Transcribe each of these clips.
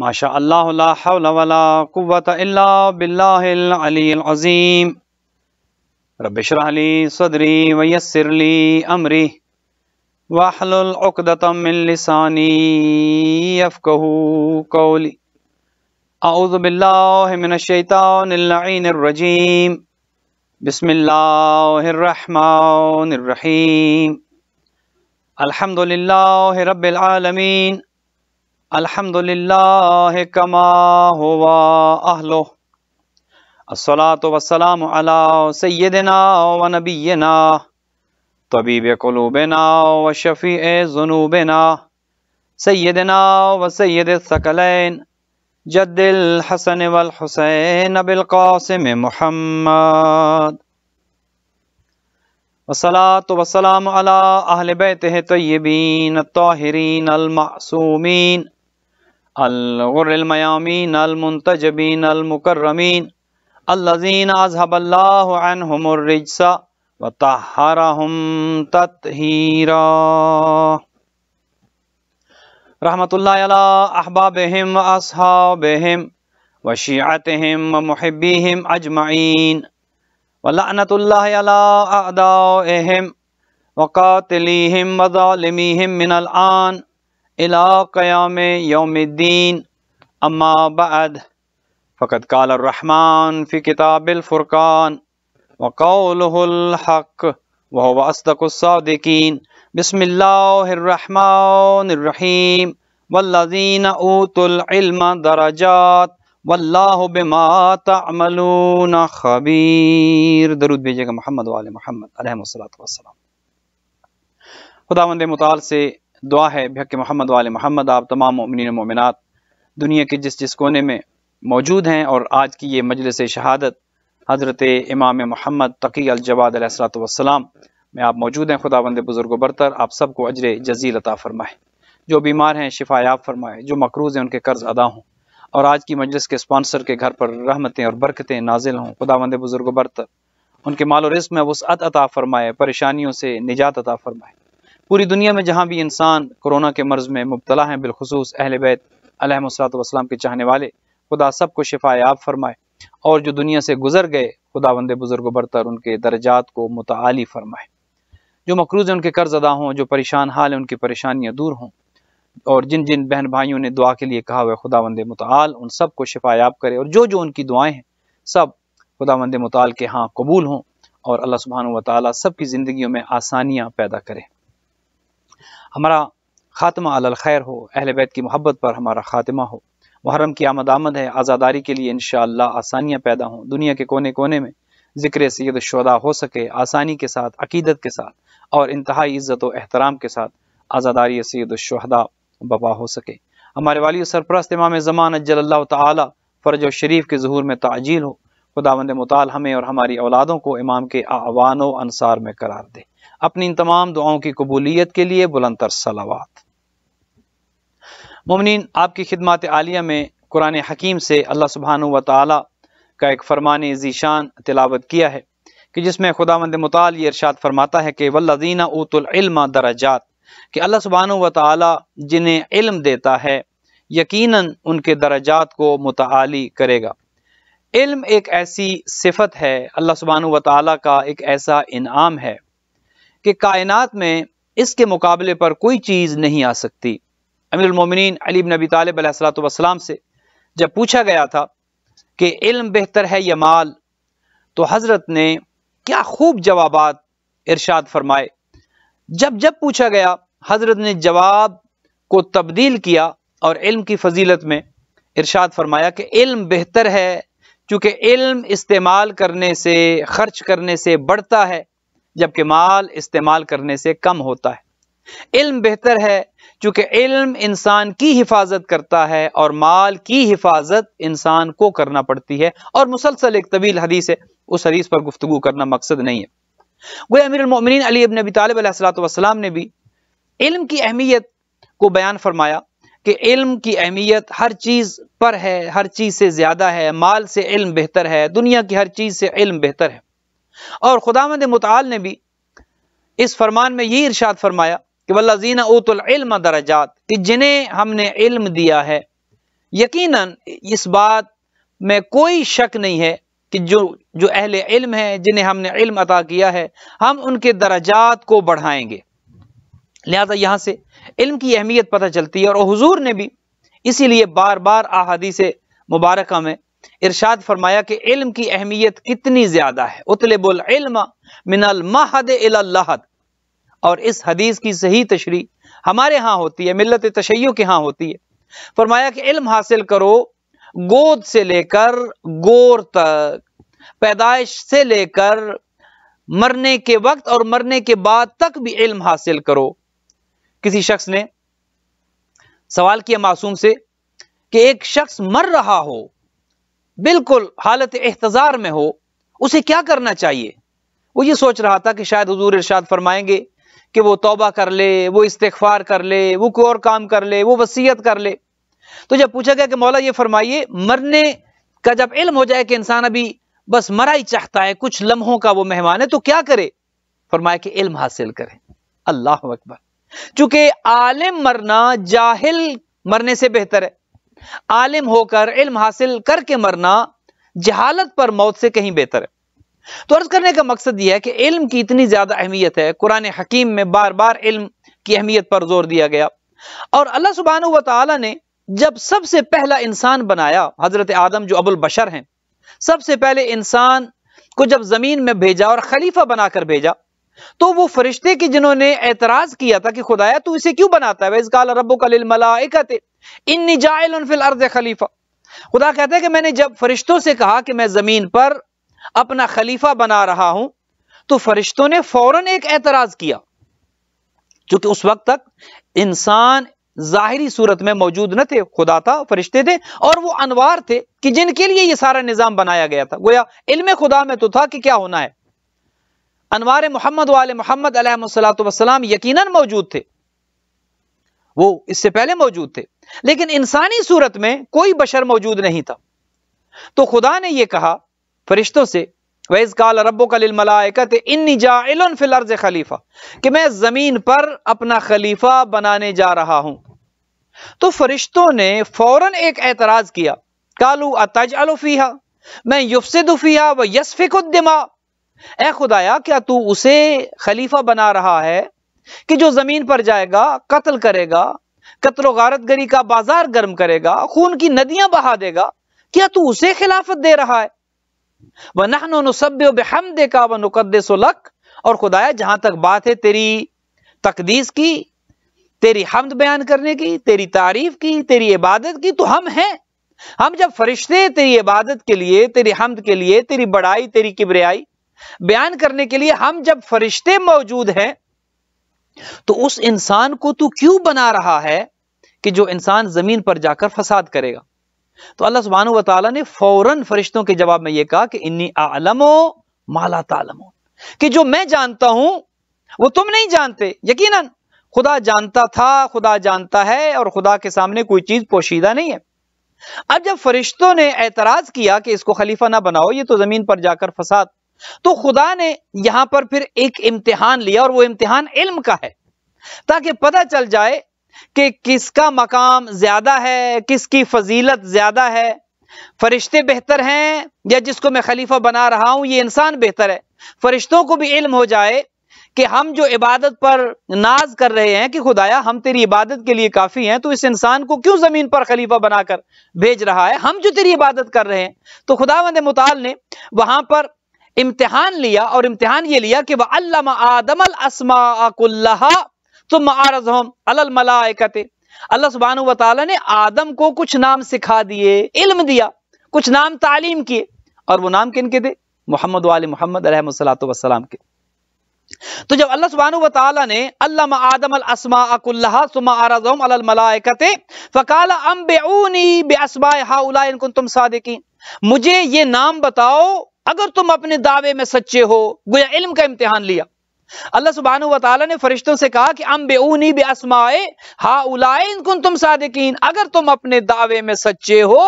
ما شاء الله لا حول ولا قوة إلا بالله العلي العظيم رب اشرح لي صدري ويسر لي أمري واحلل عقدة من لساني يفقه قولي أعوذ بالله من الشيطان اللعين الرجيم بسم الله الرحمن الرحيم الحمد لله رب العالمين الحمد لله كما هو أهله الصلاة والسلام على سيدنا ونبينا طبيب قلوبنا وشفيع ذنوبنا سيدنا وسيد الثقلين جد الحسن والحسين بالقاسم محمد والصلاة والسلام على أهل بيته الطيبين الطاهرين المعصومين अलमयामीन अलमतजबीन अलमकरमीन अल्लाजीन अजहबल्लासा व तहरहम ततहीरा रहमतुल्ल अहबाबहम असहाबहम व शीअतहम व महबीहम अजमाइन वलानतल्लादाहम वक़ातलीहम वज़ालमीहम मिनल आन इला क़याम योमद्दीन अम्माबाद फ़कत कालरहमान फ़ी किताबिलफ़ुरक़ान वक़ौलहक वह असदकुस्सादिकीन बसमिल्लाम वल्लिन ऊतुल्म दराजात वल्लाह बिमा तमलून खबीर दरुद भेजेगा मोहम्मद वाल मोहम्मद अलहमसलाम खुदा मंद मताल से दुआ है भक मोहम्मद वाल मोहम्मद आप तमाम उमिन ममिनत दुनिया के जिस जिस कोने में मौजूद हैं और आज की ये मजलिस शहादत हज़रत इमाम महमद तकी अलजवाद वसलाम में आप मौजूद हैं खुदा बंद बुज़ुर्ग बरतर आप सबको अजर जजील अता फ़रमाए जो बीमार हैं शिफायाब फरमाए जो मकरूज़ हैं उनके कर्ज़ अदा हों और आज की मजलिस के स्पॉन्सर के घर पर रहमतें और बरकतें नाजिल हों खुदा बंद बुज़ुर्ग बरतर उनके माल और रिस्म में वसअत अता फ़रमाए परेशानियों से निजात अता फ़रमाए पूरी दुनिया में जहाँ भी इंसान कोरोना के मर्ज में मुबतला है बिलखसूस अहल बैत अलहमसलाम के चाहने वाले खुदा सबको याब फरमाए और जो दुनिया से गुजर गए खुदा वंद बुजुर्ग बरतर उनके दर्जात को मतली फरमाए जो मकरूज हैं उनके कर्ज अदा हों जो परेशान हाल हैं उनकी परेशानियाँ दूर हों और जिन जिन बहन भाइयों ने दुआ के लिए कहा हुआ खुदा वंद मताल उन सब को याब करे और जो जो उनकी दुआएँ हैं सब खुदा वंद मताल के हाँ कबूल हों और अल्लाह सुबहान तब की ज़िंदगी में आसानियाँ पैदा करें हमारा खात्मा अल खैर हो अहल बैत की मोहब्बत पर हमारा खात्मा हो मुहर्रम की आमद आमद है आज़ादारी के लिए इन आसानियाँ पैदा हों दुनिया के कोने कोने में ज़िक्र सैद शुदा हो सके आसानी के साथ अकीदत के साथ और इंतहाई इज़्ज़त एहतराम के साथ आज़ादारी सैद शहदा हो सके हमारे वाली सरपरस्त इमाम ज़मान अजल तरज शरीफ के जहूर में ताजील हो खुदावंद मताल हमें और हमारी औलादों को इमाम के आवान अनसार में करार दे अपनी इन तमाम दुआओं की कबूलियत के लिए बुलंदर सलावात ममिन आपकी खिदमत आलिया में कुरान हकीम से अल्लाह सुबहान व ताली का एक फरमान जीशान तिलावत किया है कि जिसमें खुदावंद मताल ये इरशाद फरमाता है कि वल्लजीना उतुल्मा दराजात कि अल्लाह सुबहान व ताली जिन्हें इल्म देता है यकीनन उनके दराजात को मुताली करेगा इल्म एक ऐसी सिफत है अल्लाह सुबहान व ताली का एक ऐसा इनाम है कि कायनात में इसके मुकाबले पर कोई चीज़ नहीं आ सकती अमीरमिन अली नबी तालब से जब पूछा गया था कि इल्म बेहतर है या माल तो हज़रत ने क्या खूब जवाब इरशाद फरमाए जब जब पूछा गया हज़रत ने जवाब को तब्दील किया और इल्म की फजीलत में इरशाद फरमाया कि इल्म बेहतर है क्योंकि इल्म इस्तेमाल करने से खर्च करने से बढ़ता है जबकि माल इस्तेमाल करने से कम होता है इल्म बेहतर है चूंकि इल्म इंसान की हिफाजत करता है और माल की हिफाजत इंसान को करना पड़ती है और मुसलसल एक तवील हदीस है उस हदीस पर गुफ्तु करना मकसद नहीं है वह अमीर उमिन अली नबी तालब ने भी इल्म की अहमियत को बयान फरमाया कि इल्म की अहमियत हर चीज़ पर है हर चीज़ से ज़्यादा है माल से इल्म बेहतर है दुनिया की हर चीज़ से इल्म बेहतर है और खुदामद मताल ने भी इस फरमान में यही इर्शाद फरमाया कि जीना उतुल दराजात कि जिन्हें हमने इल्म दिया है यकीनन इस बात में कोई शक नहीं है कि जो जो अहल इल्म है जिन्हें हमने इल्म अता किया है हम उनके दराजात को बढ़ाएंगे लिहाजा यहाँ से इल्म की अहमियत पता चलती है और हजूर ने भी इसीलिए बार बार अहादी से मुबारक में इरशाद फरमाया कि इल्म की अहमियत कितनी ज्यादा है इल्म मिनल महद इलाहद और इस हदीस की सही तशरी हमारे यहां होती है मिलत तशैय के यहां होती है फरमाया कि इल्म हासिल करो गोद से लेकर गोर तक पैदाइश से लेकर मरने के वक्त और मरने के बाद तक भी इल्म हासिल करो किसी शख्स ने सवाल किया मासूम से कि एक शख्स मर रहा हो बिल्कुल हालत एहतजार में हो उसे क्या करना चाहिए वो ये सोच रहा था कि शायद हजूर इर्शाद फरमाएंगे कि वो तोबा कर ले वो इस्तफार कर ले वो कोई और काम कर ले वो वसीयत कर ले तो जब पूछा गया कि मौला ये फरमाइए मरने का जब इल्म हो जाए कि इंसान अभी बस मरा ही चाहता है कुछ लम्हों का वो मेहमान है तो क्या करे फरमाया कि इल्म हासिल करे अल्लाह अकबर चूंकि आलिम मरना जाहिल मरने से बेहतर है आलिम होकर इल्म हासिल करके मरना जहालत पर मौत से कहीं बेहतर है तो अर्ज करने का मकसद यह है कि इल्म की इतनी ज्यादा अहमियत है कुरान हकीम में बार बार इल्म की अहमियत पर जोर दिया गया और अल्लाह सुबहान व ने जब सबसे पहला इंसान बनाया हजरत आदम जो अबुल बशर हैं सबसे पहले इंसान को जब जमीन में भेजा और खलीफा बनाकर भेजा तो वो फरिश्ते के जिन्होंने एतराज किया था कि खुदाया तू इसे क्यों बनाता है इसका रबो कलिल इन फिल खलीफा खुदा कहते हैं कि मैंने जब फरिश्तों से कहा कि मैं जमीन पर अपना खलीफा बना रहा हूं तो फरिश्तों ने फौरन एक एतराज किया क्योंकि उस वक्त तक इंसान जाहिरी सूरत में मौजूद न थे खुदा था फरिश्ते थे और वो अनवार थे कि जिनके लिए ये सारा निज़ाम बनाया गया था गोया इल्म खुदा में तो था कि क्या होना है अनवार मोहम्मद वाल मोहम्मद वसलाम यकीन मौजूद थे वो इससे पहले मौजूद थे लेकिन इंसानी सूरत में कोई बशर मौजूद नहीं था तो खुदा ने यह कहा फरिश्तों से वैज काल रबो कलमलाकत इन्नी जाइल खलीफा कि मैं जमीन पर अपना खलीफा बनाने जा रहा हूं तो फरिश्तों ने फौरन एक एतराज किया कालू अतज अलफिया मैं दुफिया व यसफिकुद्दिमा ए खुदाया क्या तू उसे खलीफा बना रहा है कि जो जमीन पर जाएगा कत्ल करेगा कत्लो गारत गरी का बाजार गर्म करेगा खून की नदियां बहा देगा क्या तू उसे खिलाफत दे रहा है वह नहनोसबहम दे का व नुकदस और खुदाया जहां तक बात है तेरी तकदीस की तेरी हमद बयान करने की तेरी तारीफ की तेरी इबादत की तो हम हैं हम जब फरिश्ते तेरी इबादत के लिए तेरी हमद के लिए तेरी बड़ाई तेरी किबरियाई बयान करने के लिए हम जब फरिश्ते मौजूद हैं तो उस इंसान को तू क्यों बना रहा है कि जो इंसान जमीन पर जाकर फसाद करेगा तो अल्लाह सुबहान वाली ने फौरन फरिश्तों के जवाब में यह कहा कि इन्नी आलमो माला तालमो कि जो मैं जानता हूं वो तुम नहीं जानते यकीनन खुदा जानता था खुदा जानता है और खुदा के सामने कोई चीज पोशीदा नहीं है अब जब फरिश्तों ने एतराज किया कि इसको खलीफा ना बनाओ ये तो जमीन पर जाकर फसाद तो खुदा ने यहां पर फिर एक इम्तिहान लिया और वो इम्तिहान इल्म का है ताकि पता चल जाए कि किसका मकाम ज्यादा है किसकी फजीलत ज्यादा है फरिश्ते बेहतर हैं या जिसको मैं खलीफा बना रहा हूं ये इंसान बेहतर है फरिश्तों को भी इल्म हो जाए कि हम जो इबादत पर नाज कर रहे हैं कि खुदाया हम तेरी इबादत के लिए काफी हैं तो इस इंसान को क्यों जमीन पर खलीफा बनाकर भेज रहा है हम जो तेरी इबादत कर रहे हैं तो खुदावंद मुताल ने वहां पर इम्तिहान लिया और इम्तिहान ये लिया कि वह अल्लाम आदम असमाकुल्ला तो मारजहम अल मलाकत अल्लाह सुबहान वाली ने आदम को कुछ नाम सिखा दिए इल्म दिया कुछ नाम तालीम किए और वो नाम किन के थे मोहम्मद वाल मोहम्मद वसलाम के तो जब अल्लाह सुबहान वाली ने अल्लाह आदम असमाकुल्लाकते फ़काल अम्बे तुम सादिकी मुझे ये नाम बताओ अगर तुम अपने दावे में सच्चे हो गोया इल्म का इम्तिहान लिया अल्लाह सुबहान वाली ने फरिश्तों से कहा कि अम्बे ऊनी बे असमाए हा उलाइन तुम सादिकीन अगर तुम अपने दावे में सच्चे हो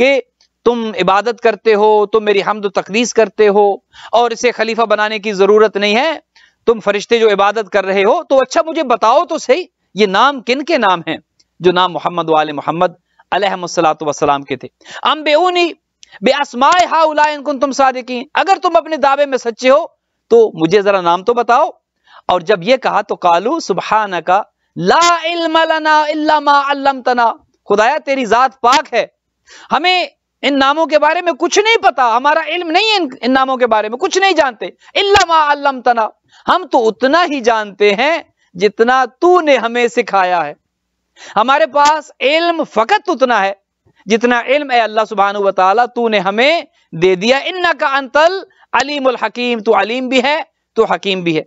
कि तुम इबादत करते हो तुम मेरी हमद तकदीस करते हो और इसे खलीफा बनाने की जरूरत नहीं है तुम फरिश्ते जो इबादत कर रहे हो तो अच्छा मुझे बताओ तो सही ये नाम किन के नाम हैं जो नाम मोहम्मद वाले मोहम्मद अलहमसलात वसलाम के थे ऊनी बेअसमाय हाउला इनकुन तुम सादिकीन अगर तुम अपने दावे में सच्चे हो तो मुझे जरा नाम तो बताओ और जब ये कहा तो कालू सुबह का ला इल्म लना इल्ला मा अल्लमतना खुदाया तेरी जात पाक है हमें इन नामों के बारे में कुछ नहीं पता हमारा इल्म नहीं है इन, इन नामों के बारे में कुछ नहीं जानते इल्लम तना हम तो उतना ही जानते हैं जितना तू ने हमें सिखाया है हमारे पास इल्म फकत उतना है जितना इल्म है अल्लाह सुबहान तू ने हमें दे दिया इन्ना का अंतल अलीमुल हकीम तू अलीम भी है तो हकीम भी है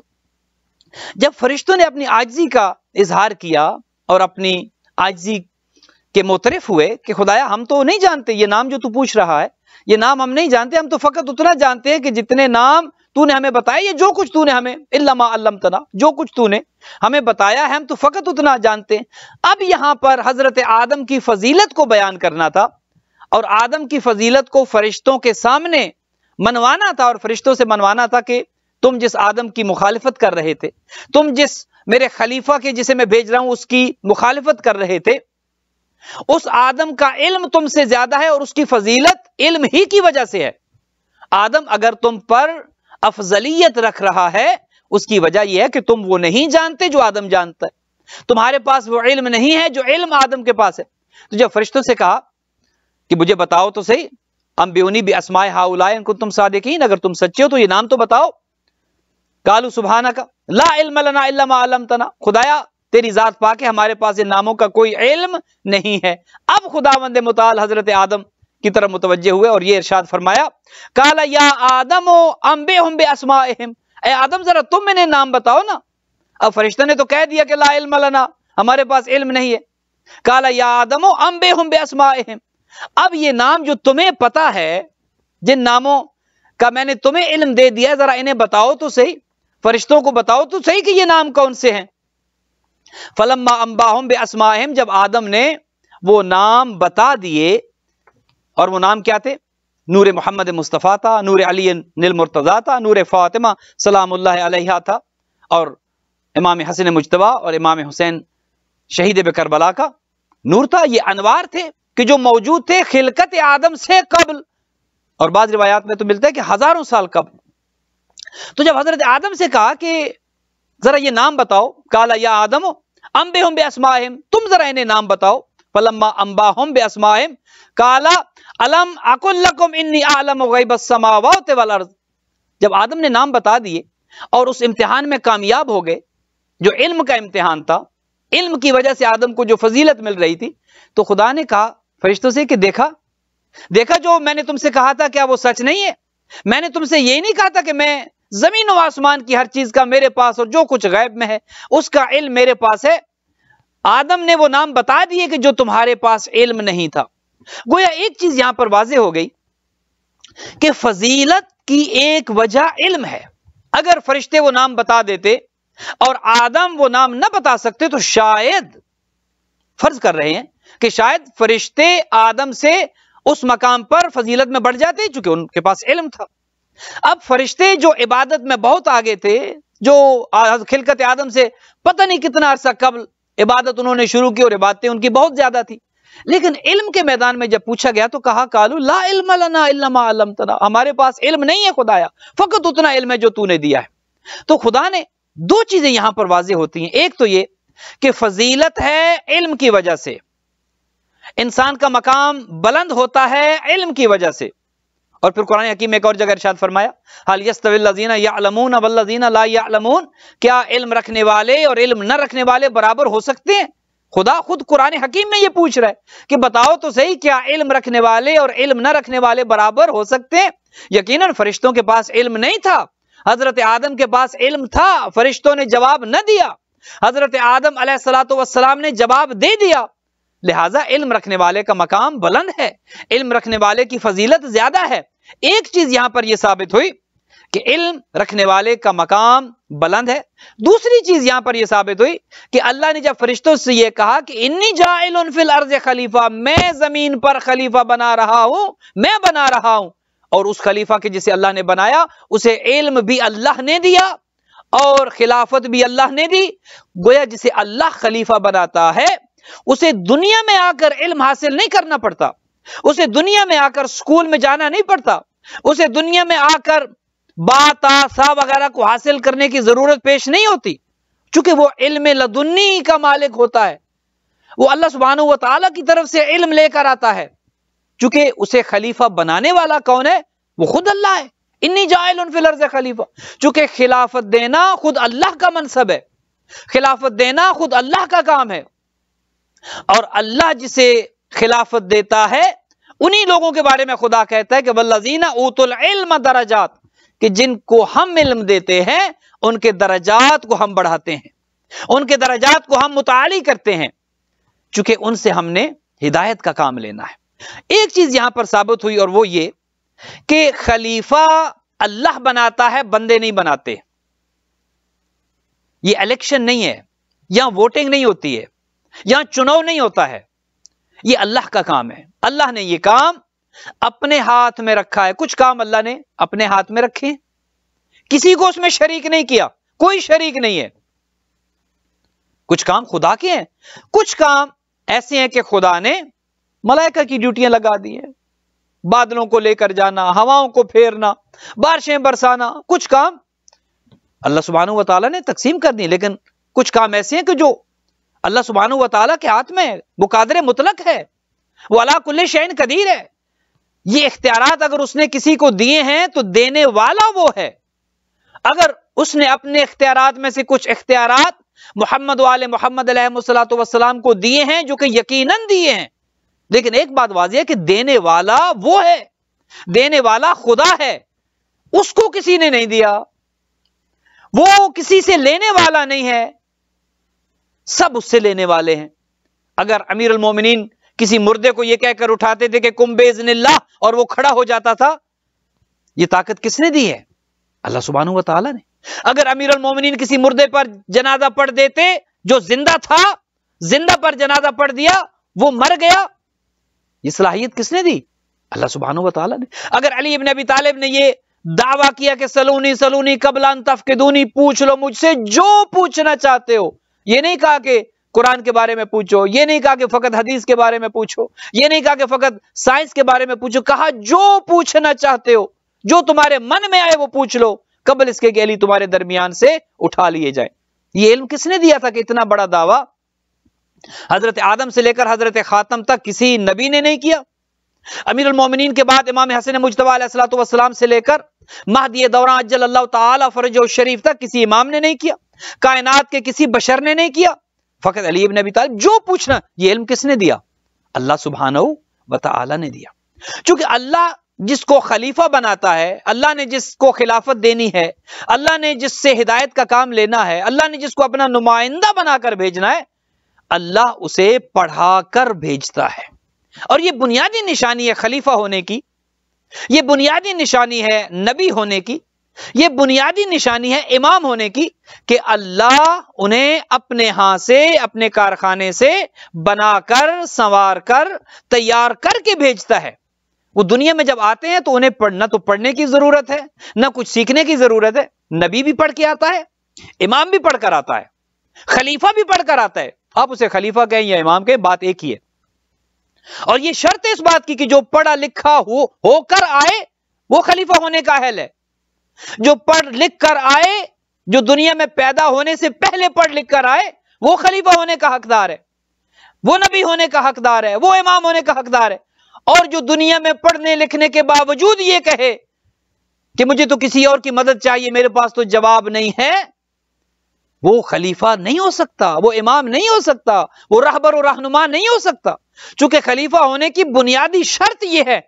जब फरिश्तों ने अपनी आजजी का इजहार किया और अपनी आजजी के मोतरफ हुए कि खुदाया हम तो नहीं जानते ये नाम जो तू पूछ रहा है ये नाम हम नहीं जानते हम तो फ़कत उतना जानते हैं कि जितने नाम तूने हमें बताया ये जो कुछ तूने हमें इल्लमा तना जो कुछ तूने हमें बताया है हम तो फ़कत उतना जानते अब यहां पर हज़रत आदम की फजीलत को बयान करना था और आदम की फजीलत को फरिश्तों के सामने मनवाना था और फरिश्तों से मनवाना था कि तुम जिस आदम की मुखालफत कर रहे थे तुम जिस मेरे खलीफा के जिसे मैं भेज रहा हूं उसकी मुखालफत कर रहे थे उस आदम का इल्म तुमसे ज्यादा है और उसकी फजीलत इल्म ही की वजह से है आदम अगर तुम पर अफजलियत रख रहा है उसकी वजह यह है कि तुम वो नहीं जानते जो आदम जानता है तुम्हारे पास वो इल्म नहीं है जो इल्म आदम के पास है तो जब फरिश्तों से कहा कि मुझे बताओ तो सही हम बेउनी भी असमाय हाउलाए उनको तुम सादिकीन अगर तुम सच्चे हो तो ये नाम तो बताओ कालू सुबहाना का ला इल्म लना इल्म आलम तना खुदाया तेरी जात पाके हमारे पास इन नामों का कोई इल्म नहीं है अब खुदा वंद मुताल हजरत आदम की तरफ मुतवजे हुए और ये इरशाद फरमाया काला या आदम अम्बे हम्बे असमा अहम ए आदम जरा तुम मैंने नाम बताओ ना अब फरिश्ते ने तो कह दिया कि ला इल्म लना हमारे पास इल्म नहीं है काला या आदमो अम्बे हम्बे असमा अहम अब ये नाम जो तुम्हें पता है जिन नामों का मैंने तुम्हें इल्म दे दिया जरा इन्हें बताओ तो सही फरिश्तों को बताओ तो सही कि ये नाम कौन से हैं फलम्मा अम्बाहम बे असमाहिम जब आदम ने वो नाम बता दिए और वो नाम क्या थे नूर मोहम्मद मुस्तफ़ा था नूर अली निलमरतज़ा था नूर फ़ातिमा सलाम था और इमाम हसन मुशतबा और इमाम हुसैन शहीद बकरबला का नूर था ये अनवार थे कि जो मौजूद थे खिलकत आदम से कबल और बाद रिवायात में तो मिलता है कि हज़ारों साल कब तो जब हज़रत आदम से कहा कि ज़रा ये नाम बताओ काला या आदम अम्बे हम बेअसमाहिम तुम ज़रा इन्हें नाम बताओ पलम्बा अम्बा हम बेअसमाहिम काला अलम अकुल्लकुम इन्नी आलम गईबसमावत वाल जब आदम ने नाम बता दिए और उस इम्तिहान में कामयाब हो गए जो इल्म का इम्तिहान था इल्म की वजह से आदम को जो फजीलत मिल रही थी तो खुदा ने कहा फरिश्तों से कि देखा देखा जो मैंने तुमसे कहा था क्या वो सच नहीं है मैंने तुमसे ये नहीं कहा था कि मैं जमीन और आसमान की हर चीज का मेरे पास और जो कुछ गैब में है उसका इल्म मेरे पास है आदम ने वो नाम बता दिए कि जो तुम्हारे पास इल्म नहीं था गोया एक चीज यहां पर वाजे हो गई कि फजीलत की एक वजह इल्म है अगर फरिश्ते वो नाम बता देते और आदम वो नाम ना बता सकते तो शायद फर्ज कर रहे हैं कि शायद फरिश्ते आदम से उस मकाम पर फजीलत में बढ़ जाते चूंकि उनके पास इल्म था अब फरिश्ते जो इबादत में बहुत आगे थे जो खिलकत आदम से पता नहीं कितना अरसा कबल इबादत उन्होंने शुरू की और इबादतें उनकी बहुत ज्यादा थी लेकिन इल्म के मैदान में जब पूछा गया तो कहा कालू ला इल्म लना इल्मा अलम तना हमारे पास इल्म नहीं है खुदाया फ़कत उतना इल्म है जो तूने दिया है तो खुदा ने दो चीज़ें यहां पर वाजे होती हैं एक तो ये कि फजीलत है इल्म की वजह से इंसान का मकाम बुलंद होता है इल्म की वजह से और फिर कुरान हकीम एक और जगह इरशाद फरमाया हाल यस्तवीना यालमून अवल्लजीना ला यालमून क्या इल्म रखने वाले और इल्म न रखने वाले बराबर हो सकते हैं खुदा खुद कुरान हकीम में ये पूछ रहा है कि बताओ तो सही क्या इल्म रखने वाले और इल्म न रखने वाले बराबर हो सकते हैं यकीनन फरिश्तों के पास इल्म नहीं था हजरत आदम के पास इल्म था फरिश्तों ने जवाब न दिया हजरत आदम सलाम ने जवाब दे दिया लिहाजा इल्म रखने वाले का मकाम बुलंद है इल्म रखने वाले की फजीलत ज्यादा है एक चीज यहां पर यह साबित हुई कि इल्म रखने वाले का मकाम बुलंद है दूसरी चीज यहां पर यह साबित हुई कि अल्लाह ने जब फरिश्तों से यह कहा कि इन्नी जाइल फिल अर्ज खलीफा मैं जमीन पर खलीफा बना रहा हूं मैं बना रहा हूं और उस खलीफा के जिसे अल्लाह ने बनाया उसे इल्म भी अल्लाह ने दिया और खिलाफत भी अल्लाह ने दी गोया जिसे अल्लाह खलीफा बनाता है उसे दुनिया में आकर इल्म हासिल नहीं करना पड़ता उसे दुनिया में आकर स्कूल में जाना नहीं पड़ता उसे दुनिया में आकर आशा वगैरह को हासिल करने की जरूरत पेश नहीं होती चूंकि वो इल्म लदुन्नी का मालिक होता है वो अल्लाह सुबहान तला की तरफ से इल्म लेकर आता है चूंकि उसे खलीफा बनाने वाला कौन है वो खुद अल्लाह है इन्नी जायल से खलीफा चूंकि खिलाफत देना खुद अल्लाह का मनसब है खिलाफत देना खुद अल्लाह का काम है और अल्लाह जिसे खिलाफत देता है उन्हीं लोगों के बारे में खुदा कहता है कि वल्लजीना ऊतुल इल्म दराजात कि जिनको हम इल्म देते हैं उनके दर्जात को हम बढ़ाते हैं उनके दर्जात को हम मुताली करते हैं चूंकि उनसे हमने हिदायत का काम लेना है एक चीज यहां पर साबित हुई और वो ये कि खलीफा अल्लाह बनाता है बंदे नहीं बनाते ये इलेक्शन नहीं है यहां वोटिंग नहीं होती है यहां चुनाव नहीं होता है ये अल्लाह का काम है अल्लाह ने ये काम अपने हाथ में रखा है कुछ काम अल्लाह ने अपने हाथ में रखे किसी को उसमें शरीक नहीं किया कोई शरीक नहीं है कुछ काम खुदा के हैं कुछ काम ऐसे हैं कि खुदा ने मलाइका की ड्यूटियां लगा दी हैं बादलों को लेकर जाना हवाओं को फेरना बारिशें बरसाना कुछ काम अल्लाह सुबहान तला ने तकसीम कर दी लेकिन कुछ काम ऐसे हैं कि जो अल्लाह सुबहान तला के हाथ में मुकादरे मुतलक है वो अला कुल्ले शैन कदीर है ये इख्तियार अगर उसने किसी को दिए हैं तो देने वाला वो है अगर उसने अपने इख्तियार में से कुछ इख्तियार मोहम्मद वाल मोहम्मद सलाम को दिए हैं जो कि यकीनन दिए हैं लेकिन एक बात वाजी है कि देने वाला वो है देने वाला खुदा है उसको किसी ने नहीं दिया वो किसी से लेने वाला नहीं है सब उससे लेने वाले हैं अगर अमीर उलमोमिन किसी मुर्दे को यह कहकर उठाते थे कि कुंबेज निल्ला और वो खड़ा हो जाता था यह ताकत किसने दी है अल्लाह सुबहान ने अगर अमीर मोमिन किसी मुर्दे पर जनाजा पढ़ देते जो जिंदा था जिंदा पर जनाजा पढ़ दिया वो मर गया ये सलाहियत किसने दी अल्लाह सुबहान तला ने अगर अली इबन अबी तालिब ने यह दावा किया कि सलूनी सलूनी कबलान तफकेदूनी पूछ लो मुझसे जो पूछना चाहते हो ये नहीं कहा कि कुरान के बारे में पूछो ये नहीं कहा कि फकत हदीस के बारे में पूछो ये नहीं कहा कि फकत साइंस के बारे में पूछो कहा जो पूछना चाहते हो जो तुम्हारे मन में आए वो पूछ लो कबल इसके गैली तुम्हारे दरमियान से उठा लिए जाए ये इल्म किसने दिया था कि इतना बड़ा दावा हजरत आदम से लेकर हजरत खातम तक किसी नबी ने नहीं किया अमीर उलमोमिन के बाद इमाम हसन मुशतबासलाम से लेकर महदी दौरा अजल अल्लाह तरज शरीफ तक किसी इमाम ने नहीं किया कायनात के किसी बशर ने नहीं किया फ़कत अली इबन अबी तालिब जो पूछना ये इल्म किसने दिया अल्लाह सुबहान वतआला ने दिया चूंकि अल्लाह जिसको खलीफा बनाता है अल्लाह ने जिसको खिलाफत देनी है अल्लाह ने जिससे हिदायत का काम लेना है अल्लाह ने जिसको अपना नुमाइंदा बनाकर भेजना है अल्लाह उसे पढ़ाकर भेजता है और यह बुनियादी निशानी है खलीफा होने की यह बुनियादी निशानी है नबी होने की यह बुनियादी निशानी है इमाम होने की कि अल्लाह उन्हें अपने हाथ से अपने कारखाने से बनाकर संवार कर तैयार करके भेजता है वो दुनिया में जब आते हैं तो उन्हें पढ़, ना तो पढ़ने की जरूरत है ना कुछ सीखने की जरूरत है नबी भी पढ़ के आता है इमाम भी पढ़कर आता है खलीफा भी पढ़कर आता है आप उसे खलीफा कहें या इमाम कहें बात एक ही है और यह शर्त इस बात की कि जो पढ़ा लिखा हो होकर आए वो खलीफा होने का अहल है जो पढ़ लिख कर आए जो दुनिया में पैदा होने से पहले पढ़ लिख कर आए वो खलीफा होने का हकदार है वो नबी होने का हकदार है वो इमाम होने का हकदार है और जो दुनिया में पढ़ने लिखने के बावजूद ये कहे कि मुझे तो किसी और की मदद चाहिए मेरे पास तो जवाब नहीं है वो खलीफा नहीं हो सकता वो इमाम नहीं हो सकता वो रहबर और रहनुमा नहीं हो सकता चूंकि खलीफा होने की बुनियादी शर्त यह है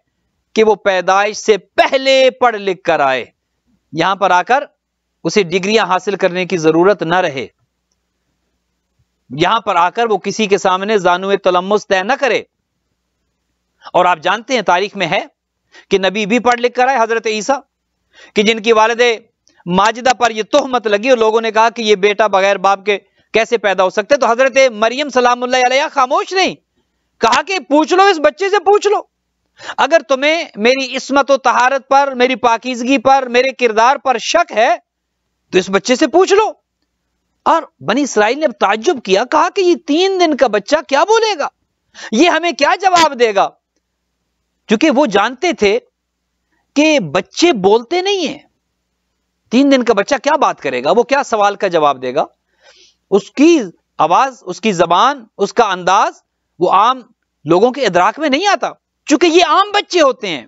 कि वो पैदाइश से पहले पढ़ लिख कर आए यहां पर आकर उसे डिग्रियां हासिल करने की जरूरत न रहे यहां पर आकर वो किसी के सामने जानु तलमस तय न करे और आप जानते हैं तारीख में है कि नबी भी पढ़ लिख कर आए हजरत ईसा कि जिनकी वालद माजिदा पर यह तोहमत लगी और लोगों ने कहा कि यह बेटा बगैर बाप के कैसे पैदा हो सकते तो हजरत मरियम सलाम खामोश नहीं कहा कि पूछ लो इस बच्चे से पूछ लो अगर तुम्हें मेरी इसमत तहारत पर मेरी पाकिजगी पर मेरे किरदार पर शक है तो इस बच्चे से पूछ लो और बनी इसराइल ने ताजुब किया कहा कि ये तीन दिन का बच्चा क्या बोलेगा ये हमें क्या जवाब देगा क्योंकि वो जानते थे कि बच्चे बोलते नहीं है तीन दिन का बच्चा क्या बात करेगा वो क्या सवाल का जवाब देगा उसकी आवाज उसकी जबान उसका अंदाज वो आम लोगों के इदराक में नहीं आता चूंकि ये आम बच्चे होते हैं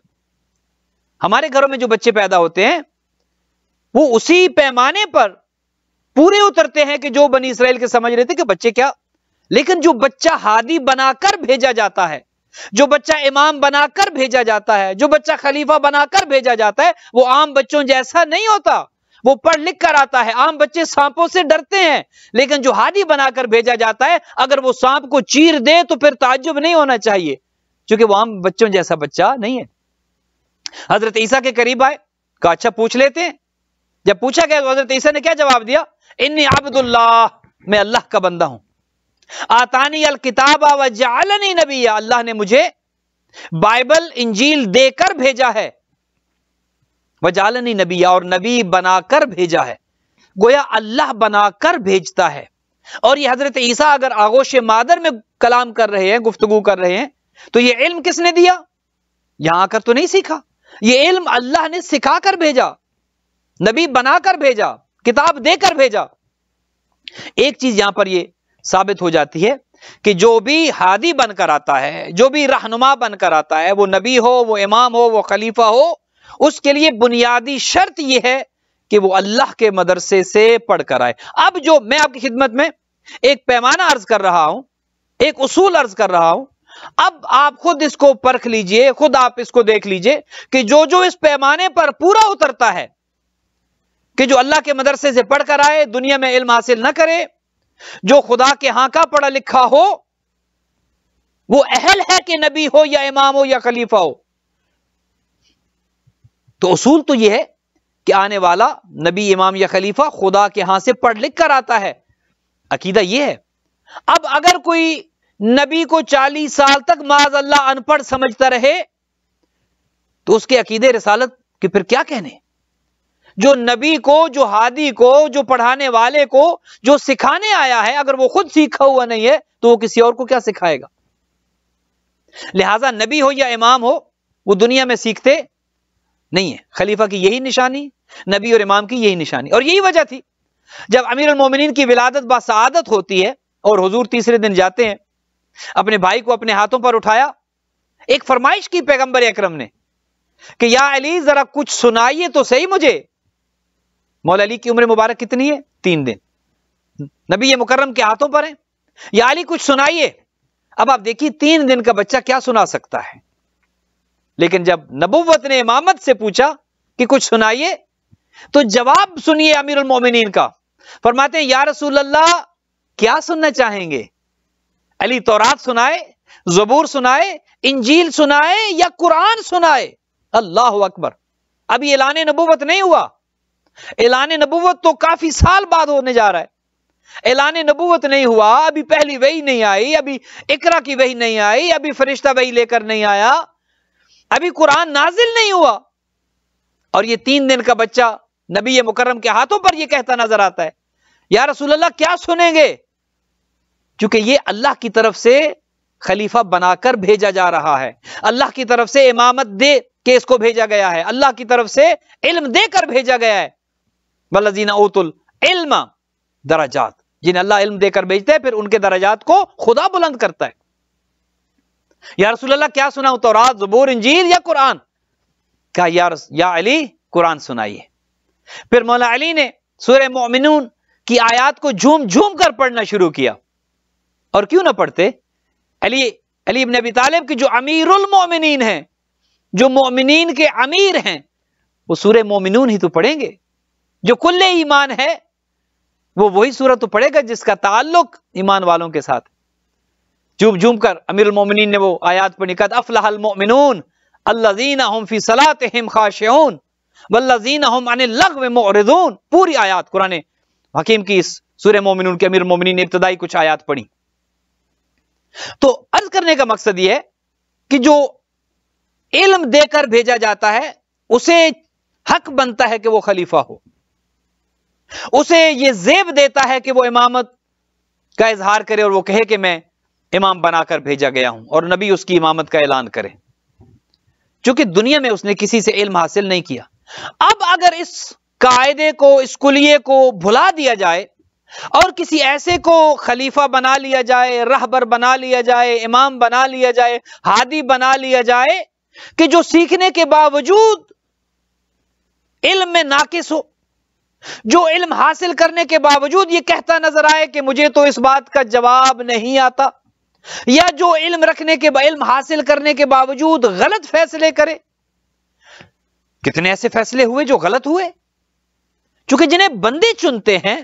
हमारे घरों में जो बच्चे पैदा होते हैं वो उसी पैमाने पर पूरे उतरते हैं कि जो बनी इसराइल के समझ रहे थे कि बच्चे क्या लेकिन जो बच्चा हादी बनाकर भेजा जाता है जो बच्चा इमाम बनाकर भेजा जाता है जो बच्चा खलीफा बनाकर भेजा जाता है वो आम बच्चों जैसा नहीं होता वो पढ़ लिख कर आता है आम बच्चे सांपों से डरते हैं लेकिन जो हादी बनाकर भेजा जाता है अगर वो सांप को चीर दे तो फिर ताजुब नहीं होना चाहिए क्योंकि वहां बच्चों जैसा बच्चा नहीं है हजरत ईसा के करीब आए कहा अच्छा पूछ लेते हैं जब पूछा गया तो हजरत ईसा ने क्या जवाब दिया इन्नी अब्दुल्लाह मैं अल्लाह का बंदा हूं आतानी अल किताब व नबी अल्लाह ने मुझे बाइबल इंजील देकर भेजा है वजालनी नबी और नबी बनाकर भेजा है गोया अल्लाह बनाकर भेजता है और ये हजरत ईसा अगर आगोश मादर में कलाम कर रहे हैं गुफ्तगु कर रहे हैं तो ये इल्म किसने दिया यहां आकर तो नहीं सीखा ये इल्म अल्लाह ने सिखा कर भेजा नबी बनाकर भेजा किताब देकर भेजा एक चीज यहां पर ये साबित हो जाती है कि जो भी हादी बनकर आता है जो भी रहनुमा बनकर आता है वो नबी हो वो इमाम हो वो खलीफा हो उसके लिए बुनियादी शर्त यह है कि वो अल्लाह के मदरसे से पढ़कर आए अब जो मैं आपकी खिदमत में एक पैमाना अर्ज कर रहा हूं एक उसूल अर्ज कर रहा हूं अब आप खुद इसको परख लीजिए खुद आप इसको देख लीजिए कि जो जो इस पैमाने पर पूरा उतरता है कि जो अल्लाह के मदरसे से पढ़कर आए दुनिया में इल्म हासिल ना करे जो खुदा के हां का पढ़ा लिखा हो वो अहल है कि नबी हो या इमाम हो या खलीफा हो तो उसूल तो यह है कि आने वाला नबी इमाम या खलीफा खुदा के हां से पढ़ लिख कर आता है अकीदा यह है अब अगर कोई नबी को चालीस साल तक माज अल्लाह अनपढ़ समझता रहे तो उसके अकीदे रसालत के फिर क्या कहने जो नबी को जो हादी को जो पढ़ाने वाले को जो सिखाने आया है अगर वो खुद सीखा हुआ नहीं है तो वो किसी और को क्या सिखाएगा लिहाजा नबी हो या इमाम हो वो दुनिया में सीखते नहीं है खलीफा की यही निशानी नबी और इमाम की यही निशानी और यही वजह थी जब अमीर उलमोमिन की विलादत बसादत होती है और हजूर तीसरे दिन जाते हैं अपने भाई को अपने हाथों पर उठाया एक फरमाइश की पैगंबर अक्रम ने कि या अली जरा कुछ सुनाइए तो सही मुझे मौला अली की उम्र मुबारक कितनी है तीन दिन नबी ये मुकर्रम के हाथों पर है या अली कुछ सुनाइए अब आप देखिए तीन दिन का बच्चा क्या सुना सकता है लेकिन जब नबुवत ने इमामत से पूछा कि कुछ सुनाइए तो जवाब सुनिए अमीर उलमोमिन का फरमाते हैं या रसूल अल्लाह क्या सुनना चाहेंगे अली तोरात सुनाए जबूर सुनाए इंजील सुनाए या कुरान सुनाए अल्लाह अकबर अभी ऐलान नबूवत नहीं हुआ एलान नबूवत तो काफी साल बाद होने जा रहा है ऐलान नबूवत नहीं हुआ अभी पहली वही नहीं आई अभी इकरा की वही नहीं आई अभी फरिश्ता वही लेकर नहीं आया अभी कुरान नाजिल नहीं हुआ और ये तीन दिन का बच्चा नबी मुकर्रम के हाथों पर यह कहता नजर आता है या रसूल क्या सुनेंगे क्योंकि ये अल्लाह की तरफ से खलीफा बनाकर भेजा जा रहा है अल्लाह की तरफ से इमामत दे के इसको भेजा गया है अल्लाह की तरफ से इल्म देकर भेजा गया है बल्लजीना ओतुल इल्म दराजात जिन्हें अल्लाह इल्म देकर भेजते हैं फिर उनके दराजात को खुदा बुलंद करता है या रसूलल्लाह क्या तो रात जबूर इंजीर या कुरान क्या यार या अली कुरान सुनाइए फिर मौला अली ने सूर्य मोमिनून की आयात को झूम झूम कर पढ़ना शुरू किया और क्यों ना पढ़ते अली अली इबन अबी तालिब की जो अमीरुल मोमिनीन हैं जो मोमिनीन के अमीर हैं वो सूर्य मोमिनून ही तो पढ़ेंगे जो कुल्ले ईमान है वो वही सूरत तो पढ़ेगा जिसका ताल्लुक ईमान वालों के साथ झूम झूम कर अमीर मोमिनीन ने वो आयात पर निकत अफलाहल मोमिनून अल्लाजीन हम फी सलात हम खाशन वल्लाजीन हम अन लग पूरी आयात कुरान हकीम की इस सूर्य मोमिनून के अमीर मोमिनीन ने इब्तदाई कुछ आयात पढ़ी तो अर्ज करने का मकसद यह है कि जो इल्म देकर भेजा जाता है उसे हक बनता है कि वह खलीफा हो उसे यह जेब देता है कि वह इमामत का इजहार करे और वह कहे कि मैं इमाम बनाकर भेजा गया हूं और नबी उसकी इमामत का ऐलान करे चूंकि दुनिया में उसने किसी से इल्म हासिल नहीं किया अब अगर इस कायदे को इस कुलिये को भुला दिया जाए और किसी ऐसे को खलीफा बना लिया जाए रहबर बना लिया जाए इमाम बना लिया जाए हादी बना लिया जाए कि जो सीखने के बावजूद इल्म में नाकिस हो जो इल्म हासिल करने के बावजूद ये कहता नजर आए कि मुझे तो इस बात का जवाब नहीं आता या जो इल्म रखने के इल्म हासिल करने के बावजूद गलत फैसले करे कितने ऐसे फैसले हुए जो गलत हुए चूंकि जिन्हें बंदे चुनते हैं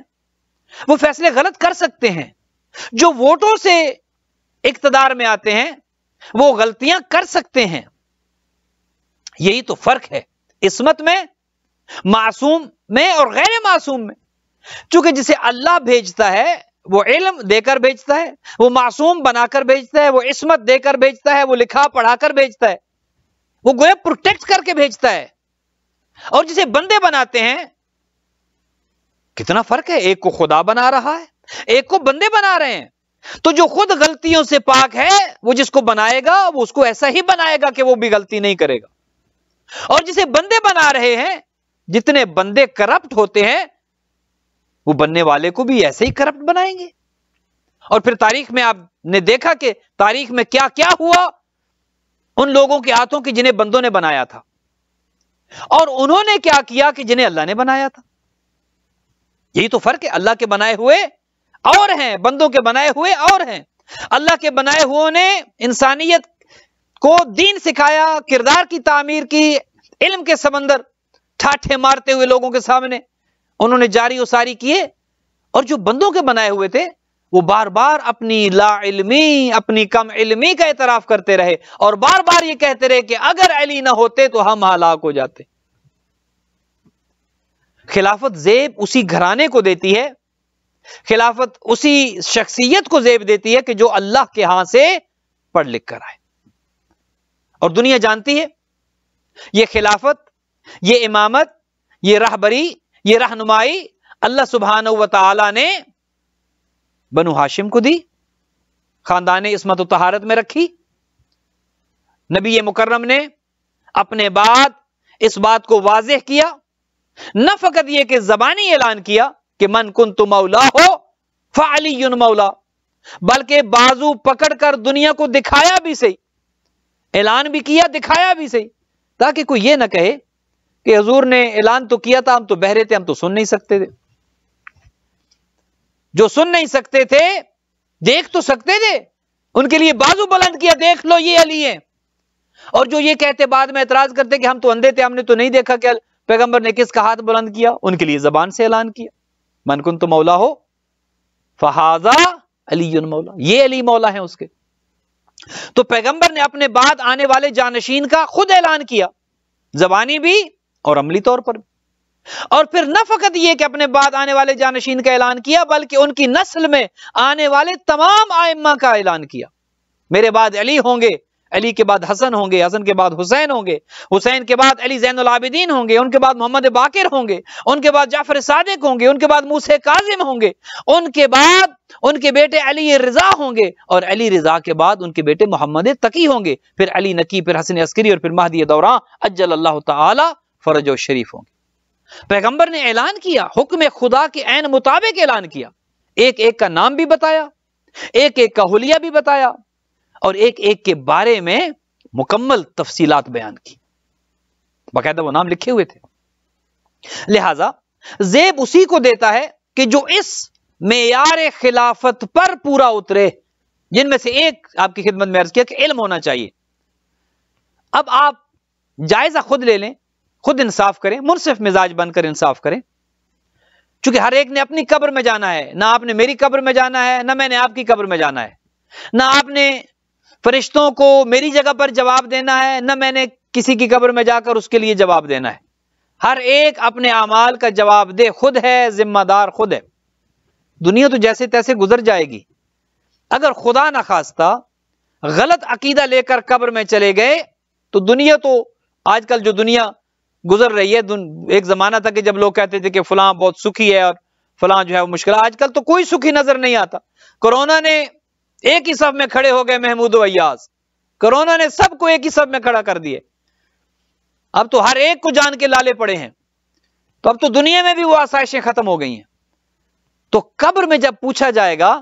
वो फैसले गलत कर सकते हैं जो वोटों से इकतदार में आते हैं वो गलतियां कर सकते हैं यही तो फर्क है इसमत में मासूम में और गैर मासूम में चूंकि जिसे अल्लाह भेजता है वो इलम देकर भेजता है वो मासूम बनाकर भेजता है वो इसमत देकर भेजता है वो लिखा पढ़ाकर भेजता है वो गोया प्रोटेक्ट करके भेजता है और जिसे बंदे बनाते हैं कितना फर्क है एक को खुदा बना रहा है एक को बंदे बना रहे हैं तो जो खुद गलतियों से पाक है वो जिसको बनाएगा वो उसको ऐसा ही बनाएगा कि वो भी गलती नहीं करेगा और जिसे बंदे बना रहे हैं जितने बंदे करप्ट होते हैं वो बनने वाले को भी ऐसे ही करप्ट बनाएंगे और फिर तारीख में आपने देखा कि तारीख में क्या क्या हुआ उन लोगों के हाथों की जिन्हें बंदों ने बनाया था और उन्होंने क्या किया कि जिन्हें अल्लाह ने बनाया था यही तो फर्क है अल्लाह के बनाए हुए और हैं बंदों के बनाए हुए और हैं अल्लाह के बनाए हुए ने इंसानियत को दीन सिखाया किरदार की तामीर की इल्म के समंदर ठाठे मारते हुए लोगों के सामने उन्होंने जारी उसारी किए और जो बंदों के बनाए हुए थे वो बार बार अपनी ला इल्मी अपनी कम इल्मी का एतराफ करते रहे और बार बार ये कहते रहे कि अगर अली ना होते तो हम हालाक हो जाते खिलाफत जेब उसी घराने को देती है खिलाफत उसी शख्सियत को जेब देती है कि जो अल्लाह के हाथ से पढ़ लिख कर आए और दुनिया जानती है ये खिलाफत ये इमामत ये रहबरी ये रहनुमाई अल्लाह सुबहान व तला ने बनु हाशिम को दी खानदान इसमत तहारत में रखी नबी मुकर्रम ने अपने बाद इस बात को वाजह किया न फकत यह कि जबानी ऐलान किया कि मन कुन तुम मौला हो फाली मौला बल्कि बाजू पकड़कर दुनिया को दिखाया भी सही ऐलान भी किया दिखाया भी सही ताकि कोई यह ना कहे कि हजूर ने ऐलान तो किया था हम तो बहरे थे हम तो सुन नहीं सकते थे जो सुन नहीं सकते थे देख तो सकते थे उनके लिए बाजू बुलंद किया देख लो ये अली है और जो ये कहते बाद में एतराज करते कि हम तो अंधे थे हमने तो नहीं देखा क्या पैगंबर ने किसका हाथ बुलंद किया उनके लिए जबान से ऐलान किया मनकुन तो मौला हो फहाजा अली मौला ये अली मौला है उसके तो पैगंबर ने अपने बाद आने वाले जानशीन का खुद ऐलान किया जबानी भी और अमली तौर पर भी और फिर न फकत यह कि अपने बाद आने वाले जानशीन का ऐलान किया बल्कि उनकी नस्ल में आने वाले तमाम आयमा का ऐलान किया मेरे बाद अली होंगे अली के बाद हसन होंगे हसन के बाद हुसैन होंगे हुसैन के बाद अली जैनलाबिदीन होंगे उनके बाद मोहम्मद बाकिर होंगे उनके बाद जाफर सादिक होंगे उनके बाद मूस काजिम होंगे उनके बाद उनके बेटे अली रजा होंगे और अली रजा के बाद उनके बेटे मोहम्मद तकी होंगे फिर अली नकी फिर हसन अस्करी और फिर महदी दौरा अज्जल अल्लाह तरज शरीफ होंगे पैगंबर ने ऐलान किया हुक्म खुदा के ऐन मुताबिक ऐलान किया एक एक का नाम भी बताया एक एक का हुलिया भी बताया और एक एक के बारे में मुकम्मल तफसीलात बयान की बाकायदा वो नाम लिखे हुए थे लिहाजा जेब उसी को देता है कि जो इस मैार खिलाफत पर पूरा उतरे जिनमें से एक आपकी खिदमत में अर्ज किया कि इल्म होना चाहिए अब आप जायजा खुद ले लें खुद इंसाफ करें मुनसिफ मिजाज बनकर इंसाफ करें चूंकि हर एक ने अपनी कब्र में जाना है ना आपने मेरी कब्र में जाना है ना मैंने आपकी कब्र में जाना है ना आपने फरिश्तों को मेरी जगह पर जवाब देना है न मैंने किसी की कब्र में जाकर उसके लिए जवाब देना है हर एक अपने अमाल का जवाब दे खुद है जिम्मेदार खुद है दुनिया तो जैसे तैसे गुजर जाएगी अगर खुदा ना खास्ता गलत अकीदा लेकर कब्र में चले गए तो दुनिया तो आजकल जो दुनिया गुजर रही है एक जमाना था कि जब लोग कहते थे कि फलां बहुत सुखी है और फलां जो है वो मुश्किल आजकल तो कोई सुखी नजर नहीं आता कोरोना ने एक ही सब में खड़े हो गए महमूद अयाज कोरोना ने सबको एक ही सब में खड़ा कर दिए अब तो हर एक को जान के लाले पड़े हैं तो अब तो दुनिया में भी वो आसाइशें खत्म हो गई हैं तो कब्र में जब पूछा जाएगा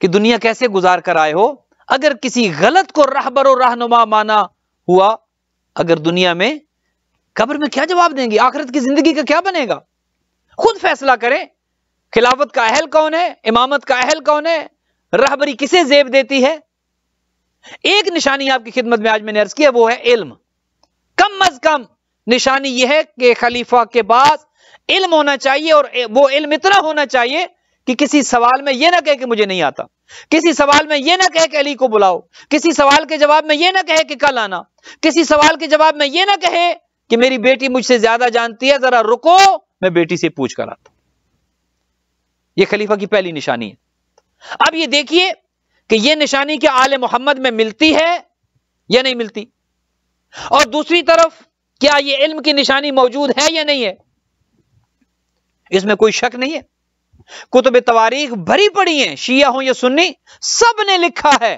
कि दुनिया कैसे गुजार कर आए हो अगर किसी गलत को राहबर और रहनुमा माना हुआ अगर दुनिया में कब्र में क्या जवाब देंगे आखिरत की जिंदगी का क्या बनेगा खुद फैसला करें खिलाफत का अहल कौन है इमामत का अहल कौन है रहबरी किसे जेब देती है एक निशानी आपकी खिदमत में आज मैंने अर्ज किया वो है इल्म कम अज कम निशानी यह है कि खलीफा के पास इल्म होना चाहिए और वो इल्म इतना होना चाहिए कि किसी सवाल में यह ना कहे कि मुझे नहीं आता किसी सवाल में यह ना कहे कि अली को बुलाओ किसी सवाल के जवाब में यह ना कहे कि कल आना किसी सवाल के जवाब में यह ना कहे कि मेरी बेटी मुझसे ज्यादा जानती है जरा रुको मैं बेटी से पूछ कर आता यह खलीफा की पहली निशानी है अब ये देखिए कि ये निशानी क्या आल मोहम्मद में मिलती है या नहीं मिलती और दूसरी तरफ क्या ये इल्म की निशानी मौजूद है या नहीं है इसमें कोई शक नहीं है कुतुब तवारीख भरी पड़ी है शिया हो या सुन्नी सब ने लिखा है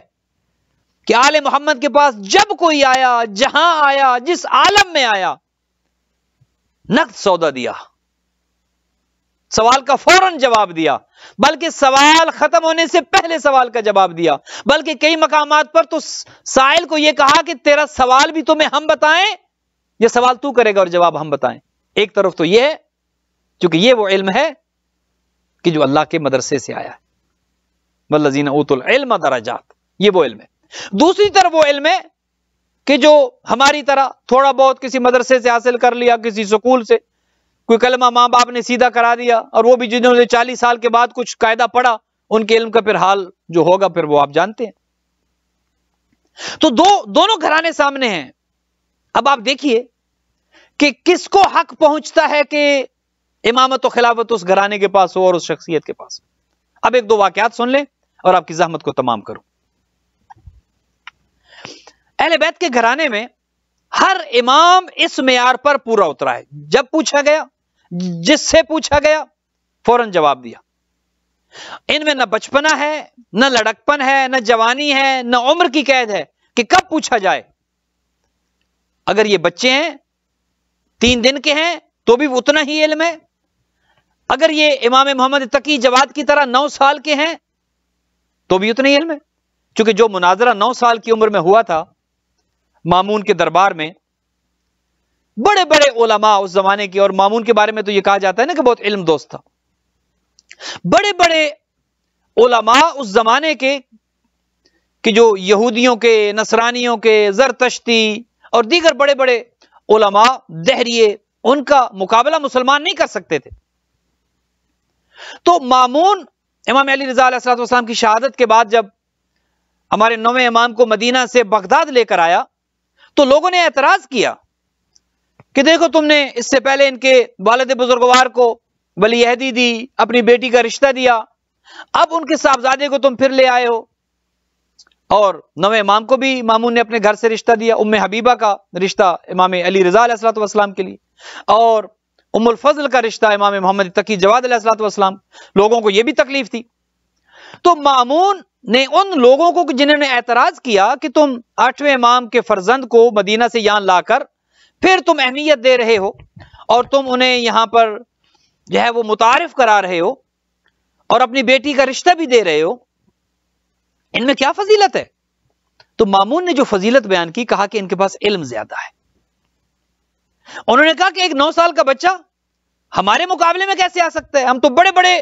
कि आल मोहम्मद के पास जब कोई आया जहां आया जिस आलम में आया नकद सौदा दिया सवाल का फौरन जवाब दिया बल्कि सवाल खत्म होने से पहले सवाल का जवाब दिया बल्कि कई मकाम पर तो साइल को यह कहा कि तेरा सवाल भी तुम्हें तो हम बताएं यह सवाल तू करेगा और जवाब हम बताएं एक तरफ तो यह है क्योंकि यह वो इल्म है कि जो अल्लाह के मदरसे से आया है वल्लजीन उतुल इल्म दराजात ये वो इल्म है दूसरी तरफ वो इल्म है कि जो हमारी तरह थोड़ा बहुत किसी मदरसे से हासिल कर लिया किसी स्कूल से कोई कलमा माँ बाप ने सीधा करा दिया और वो भी जिन्होंने चालीस साल के बाद कुछ कायदा पढ़ा उनके इल्म का फिर हाल जो होगा फिर वो आप जानते हैं तो दो दोनों घराने सामने हैं अब आप देखिए कि किसको हक पहुंचता है कि इमामत और खिलाफत उस घराने के पास हो और उस शख्सियत के पास हो अब एक दो वाकयात सुन लें और आपकी जहमत को तमाम करूं अहले बैत के घराने में हर इमाम इस मैार पर पूरा उतरा है जब पूछा गया जिससे पूछा गया फौरन जवाब दिया इनमें ना बचपना है ना लड़कपन है न जवानी है न उम्र की कैद है कि कब पूछा जाए अगर ये बच्चे हैं तीन दिन के हैं तो भी उतना ही इल्म है अगर ये इमाम मोहम्मद तकी जवाद की तरह नौ साल के हैं तो भी उतना ही इल्म है क्योंकि जो मुनाजरा नौ साल की उम्र में हुआ था मामून के दरबार में बड़े बड़े ओलमा उस जमाने के और मामून के बारे में तो यह कहा जाता है ना कि बहुत इल्म दोस्त था बड़े बड़े ओलमा उस जमाने के कि जो यहूदियों के नसरानियों के जरतश्ती और दीगर बड़े बड़े ओलमा दहरिए उनका मुकाबला मुसलमान नहीं कर सकते थे तो मामून इमाम अली रजा सलाम की शहादत के बाद जब हमारे नौवे इमाम को मदीना से बगदाद लेकर आया तो लोगों ने एतराज किया कि देखो तुमने इससे पहले इनके वालद बुजुर्गवार को वलीहदी दी अपनी बेटी का रिश्ता दिया अब उनके साहबजादे को तुम फिर ले आए हो और नवे इमाम को भी मामून ने अपने घर से रिश्ता दिया उम हबीबा का रिश्ता इमाम अली रजा के लिए और उमुल फजल का रिश्ता इमाम मोहम्मद तकी जवाद असलाम लोगों को यह भी तकलीफ थी तो मामून ने उन लोगों को जिन्होंने एतराज किया कि तुम आठवें इमाम के फर्जंद को मदीना से यहां लाकर फिर तुम अहमियत दे रहे हो और तुम उन्हें यहां पर जो है वो मुतारफ करा रहे हो और अपनी बेटी का रिश्ता भी दे रहे हो इनमें क्या फजीलत है तो मामून ने जो फजीलत बयान की कहा कि इनके पास इल्म ज्यादा है उन्होंने कहा कि एक नौ साल का बच्चा हमारे मुकाबले में कैसे आ सकता है हम तो बड़े बड़े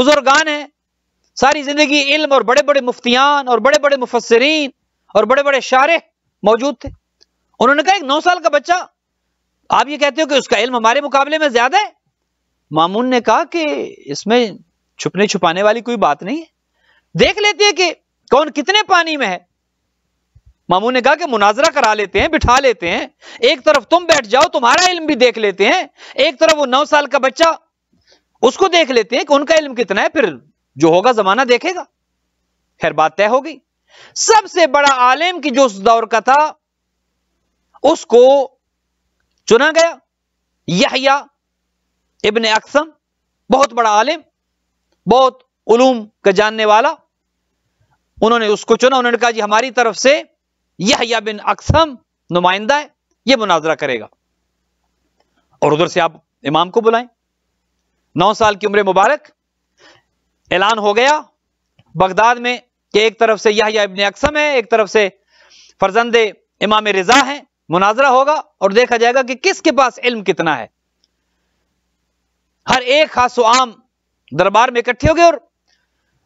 बुजुर्गान हैं सारी जिंदगी इल्म और बड़े बड़े मुफ्तियान और बड़े बड़े मुफसरीन और बड़े बड़े शारे मौजूद थे उन्होंने कहा एक नौ साल का बच्चा आप ये कहते हो कि उसका इल्म हमारे मुकाबले में ज्यादा है मामून ने कहा कि इसमें छुपने छुपाने वाली कोई बात नहीं है देख लेते हैं कि कौन कितने पानी में है मामून ने कहा कि मुनाजरा करा लेते हैं बिठा लेते हैं एक तरफ तुम बैठ जाओ तुम्हारा इल्म भी देख लेते हैं एक तरफ वो नौ साल का बच्चा उसको देख लेते हैं कि उनका इल्म कितना है फिर जो होगा जमाना देखेगा खैर बात तय हो गई सबसे बड़ा आलिम की जो उस दौर का था उसको चुना गया यहया इबन अक्सम बहुत बड़ा आलिम बहुत उलूम का जानने वाला उन्होंने उसको चुना उन्होंने कहा जी हमारी तरफ से यहया बिन अक्सम नुमाइंदा है ये मुनाजरा करेगा और उधर से आप इमाम को बुलाएं नौ साल की उम्र मुबारक ऐलान हो गया बगदाद में कि एक तरफ से यहया इबन अक्सम है एक तरफ से फरजंदे इमाम रजा है मुनाजरा होगा और देखा जाएगा कि किसके पास इल्म कितना है हर एक खास आम दरबार में इकट्ठे हो गए और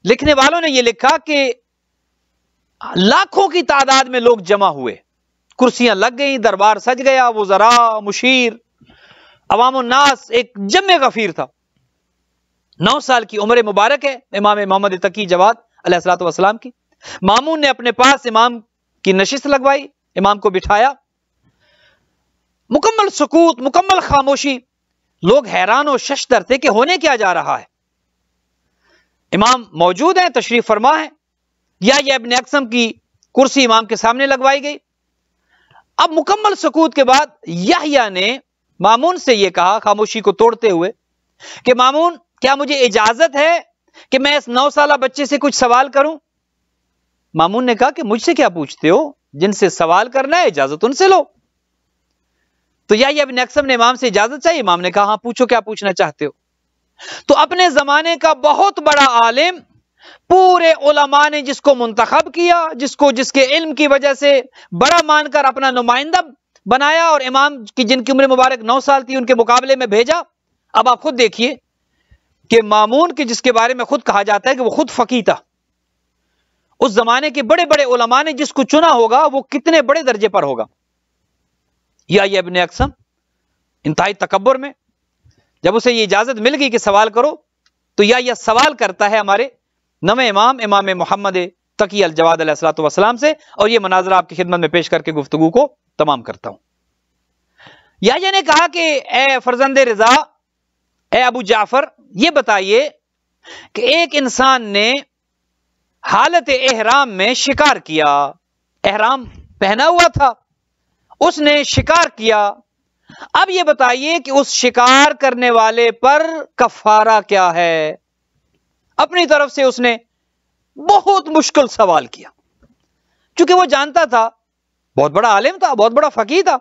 लिखने वालों ने यह लिखा कि लाखों की तादाद में लोग जमा हुए कुर्सियां लग गई दरबार सज गया वो जरा मुशीर अवाम नास एक जमे गफीर था नौ साल की उम्र मुबारक है इमाम मोहम्मद तकी जवाद अलैहिस्सलाम की मामून ने अपने पास इमाम की नशिस्त लगवाई इमाम को बिठाया मुकम्मल सकूत मुकम्मल खामोशी लोग हैरान और शश डरते कि होने क्या जा रहा है इमाम मौजूद हैं तशरीफ फरमा है या ये अबन अक्सम की कुर्सी इमाम के सामने लगवाई गई अब मुकम्मल सकूत के बाद यहिया ने मामून से यह कहा खामोशी को तोड़ते हुए कि मामून क्या मुझे इजाजत है कि मैं इस नौ साल बच्चे से कुछ सवाल करूं मामून ने कहा कि मुझसे क्या पूछते हो जिनसे सवाल करना है इजाजत उनसे लो तो या अब नक्सम ने इमाम से इजाजत चाहिए इमाम ने कहा हाँ पूछो क्या पूछना चाहते हो तो अपने जमाने का बहुत बड़ा आलिम पूरे ओलमा ने जिसको मुंतखब किया जिसको जिसके इल्म की वजह से बड़ा मानकर अपना नुमाइंदा बनाया और इमाम की जिनकी उम्र मुबारक नौ साल थी उनके मुकाबले में भेजा अब आप खुद देखिए कि मामून के जिसके बारे में खुद कहा जाता है कि वो खुद फकी था उस जमाने के बड़े बड़े ओलमा ने जिसको चुना होगा वो कितने बड़े दर्जे पर होगा या ये अबन अक्सम इंतहाई तकबर में जब उसे ये इजाज़त मिल गई कि सवाल करो तो या यह सवाल करता है हमारे नवे इमाम इमाम मोहम्मद तकी अलजवाद वसलाम से और यह मनाजरा आपकी खिदमत में पेश करके गुफ्तु को तमाम करता हूं या ने कहा कि ए फर्जंद रजा ए अबू जाफर ये बताइए कि एक इंसान ने हालत एहराम में शिकार किया एहराम पहना हुआ था उसने शिकार किया अब यह बताइए कि उस शिकार करने वाले पर कफारा क्या है अपनी तरफ से उसने बहुत मुश्किल सवाल किया क्योंकि वो जानता था बहुत बड़ा आलिम था बहुत बड़ा फकीर था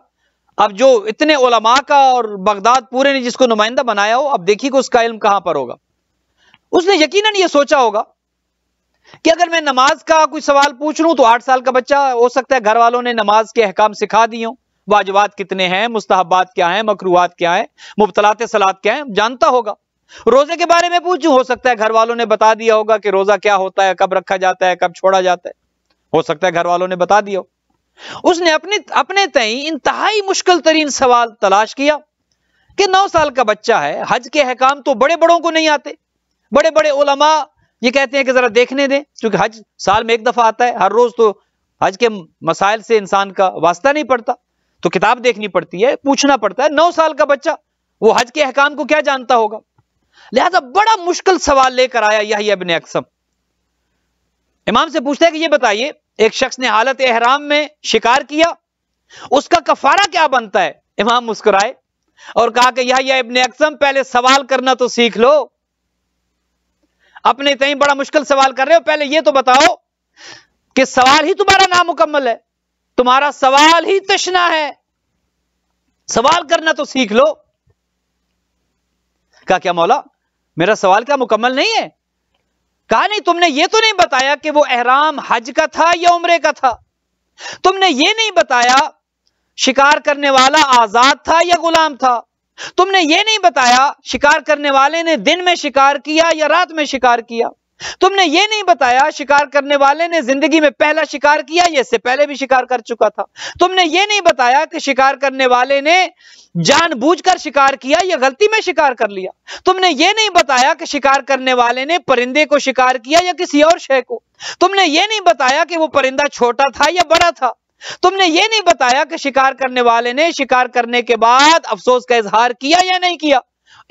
अब जो इतने ओलमा का और बगदाद पूरे ने जिसको नुमाइंदा बनाया हो अब देखिए उसका इल्म कहां पर होगा उसने यकीनन ये सोचा होगा कि अगर मैं नमाज का कोई सवाल पूछ लूं तो आठ साल का बच्चा हो सकता है घर वालों ने नमाज के अहकाम सिखा दिए हो वाजवात कितने हैं मुस्तहबात क्या है मकरूआत क्या है मुबतलात सलात क्या है जानता होगा रोजे के बारे में पूछूं हो सकता है घर वालों ने बता दिया होगा कि रोजा क्या होता है कब रखा जाता है कब छोड़ा जाता है हो सकता है घर वालों ने बता दिया उसने अपने अपने तय इंतहाई मुश्किल तरीन सवाल तलाश किया कि नौ साल का बच्चा है हज के अहकाम तो बड़े बड़ों को नहीं आते बड़े बड़े ओलमा ये कहते हैं कि ज़रा देखने दें क्योंकि हज साल में एक दफ़ा आता है हर रोज़ तो हज के मसाइल से इंसान का वास्ता नहीं पड़ता तो किताब देखनी पड़ती है पूछना पड़ता है नौ साल का बच्चा वो हज के अहकाम को क्या जानता होगा लिहाजा बड़ा मुश्किल सवाल लेकर आया यही अबिन अक्सम इमाम से पूछता है कि ये बताइए एक शख्स ने हालत एहराम में शिकार किया उसका कफारा क्या बनता है इमाम मुस्कुराए और कहा कि यह इबन अक्सम पहले सवाल करना तो सीख लो अपने इतना ही बड़ा मुश्किल सवाल कर रहे हो पहले ये तो बताओ कि सवाल ही तुम्हारा नामुकम्मल है तुम्हारा सवाल ही तश्ना है सवाल करना तो सीख लो कहा क्या मौला मेरा सवाल क्या मुकम्मल नहीं है कहा नहीं तुमने ये तो नहीं बताया कि वो एहराम हज का था या उम्रे का था तुमने ये नहीं बताया शिकार करने वाला आजाद था या गुलाम था तुमने ये नहीं बताया शिकार करने वाले ने दिन में शिकार किया या रात में शिकार किया तुमने ये नहीं बताया शिकार करने वाले ने जिंदगी में पहला शिकार किया या इससे पहले भी शिकार कर चुका था तुमने ये नहीं बताया कि शिकार करने वाले ने जानबूझकर शिकार किया या गलती में शिकार कर लिया तुमने ये नहीं बताया कि शिकार करने वाले ने परिंदे को शिकार किया या किसी और शय को तुमने ये नहीं बताया कि वो परिंदा छोटा था या बड़ा था तुमने ये नहीं बताया कि शिकार करने वाले ने शिकार करने के बाद अफसोस का इजहार किया या नहीं किया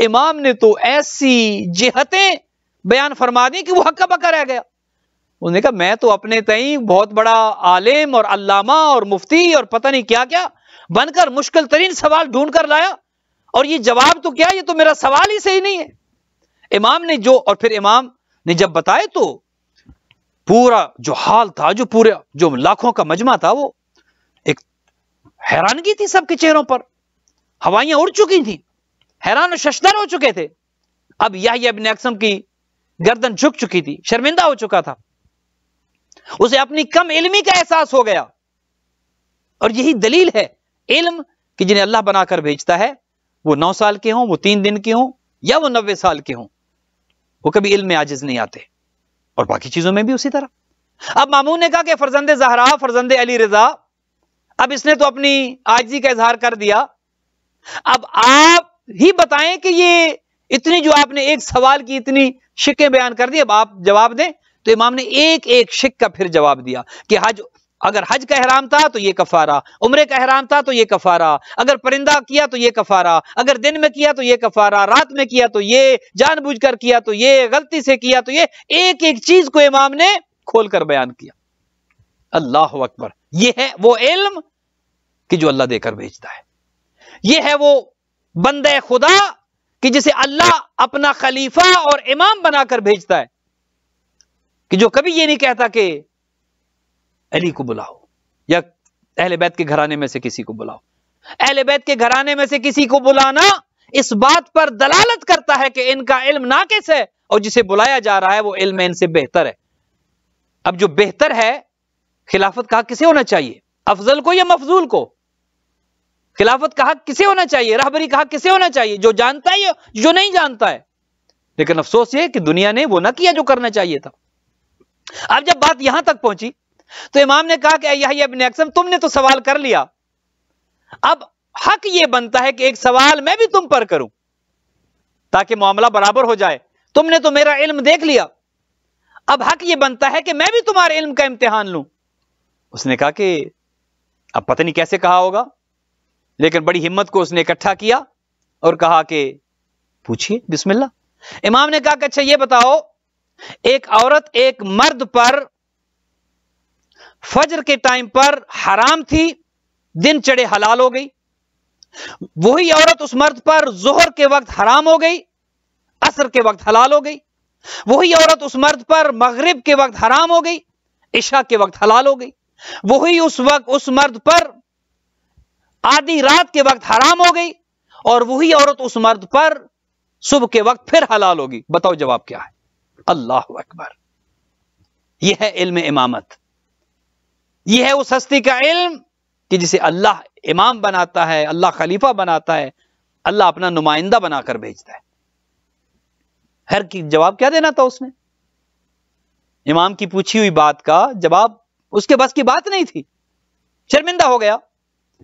इमाम ने तो ऐसी जिहतें बयान फरमा दी कि वो हक्का बक्का रह गया उन्होंने कहा मैं तो अपने तई बहुत बड़ा आलिम और अल्लामा और मुफ्ती और पता नहीं क्या क्या बनकर मुश्किल तरीन सवाल ढूंढ कर लाया और ये जवाब तो क्या ये तो मेरा सवाल ही सही नहीं है इमाम ने जो और फिर इमाम ने जब बताए तो पूरा जो हाल था जो पूरे जो लाखों का मजमा था वो हैरानगी थी सबके चेहरों पर हवाइयां उड़ चुकी थी हैरान शशदर हो चुके थे अब यह अबिन अक्सम की गर्दन झुक चुकी थी शर्मिंदा हो चुका था उसे अपनी कम इलमी का एहसास हो गया और यही दलील है इल्म कि जिन्हें अल्लाह बनाकर भेजता है वो नौ साल के हों वो तीन दिन के हों या वो नब्बे साल के हों वो कभी इल्म में आजिज नहीं आते और बाकी चीजों में भी उसी तरह अब मामू ने कहा कि फर्जंद जहरा फर्जंद अली रजा अब इसने तो अपनी आजी का इजहार कर दिया अब आप ही बताएं कि ये इतनी जो आपने एक सवाल की इतनी शिक्के बयान कर दी अब आप जवाब दें तो इमाम ने एक एक शिक का फिर जवाब दिया कि हज अगर हज का हराम था तो ये कफारा उम्र का हराम था तो ये कफारा अगर परिंदा किया तो ये कफारा अगर दिन में किया तो ये कफारा रात में किया तो ये जानबूझकर किया तो ये गलती से किया तो ये एक एक चीज को इमाम ने खोलकर बयान किया अल्लाह अकबर ये है वो इल्म कि जो अल्लाह देकर भेजता है ये है वो बंद खुदा कि जिसे अल्लाह अपना खलीफा और इमाम बनाकर भेजता है कि जो कभी ये नहीं कहता कि अली को बुलाओ या अहले बैत के घराने में से किसी को बुलाओ अहले बैत के घराने में से किसी को बुलाना इस बात पर दलालत करता है कि इनका इल्म नाकिस है और जिसे बुलाया जा रहा है वो इल्म इनसे बेहतर है अब जो बेहतर है खिलाफत का किसे होना चाहिए अफजल को या मफजूल को खिलाफत का हक किसे होना चाहिए राहबरी का हक किसे होना चाहिए जो जानता है जो नहीं जानता है लेकिन अफसोस ये कि दुनिया ने वो ना किया जो करना चाहिए था अब जब बात यहां तक पहुंची तो इमाम ने कहा कि यही अक्सम तुमने तो सवाल कर लिया अब हक ये बनता है कि एक सवाल मैं भी तुम पर करूं ताकि मामला बराबर हो जाए तुमने तो मेरा इल्म देख लिया अब हक ये बनता है कि मैं भी तुम्हारे इल्म का इम्तिहान लूं उसने कहा कि अब पता नहीं कैसे कहा होगा लेकिन बड़ी हिम्मत को उसने इकट्ठा किया और कहा कि पूछिए बिस्मिल्ला इमाम ने कहा कि अच्छा ये बताओ एक औरत एक मर्द पर फजर के टाइम पर हराम थी दिन चढ़े हलाल हो गई वही औरत उस मर्द पर जोहर के वक्त हराम हो गई असर के वक्त हलाल हो गई वही औरत उस मर्द पर मगरिब के वक्त हराम हो गई ईशा के वक्त हलाल हो गई वही उस वक्त उस मर्द पर आधी रात के वक्त हराम हो गई और वही औरत उस मर्द पर सुबह के वक्त फिर हलाल होगी बताओ जवाब क्या है अल्लाह अकबर यह है इल्म इमामत यह है उस हस्ती का इल्म कि जिसे अल्लाह इमाम बनाता है अल्लाह खलीफा बनाता है अल्लाह अपना नुमाइंदा बनाकर भेजता है हर की जवाब क्या देना था उसने इमाम की पूछी हुई बात का जवाब उसके बस की बात नहीं थी शर्मिंदा हो गया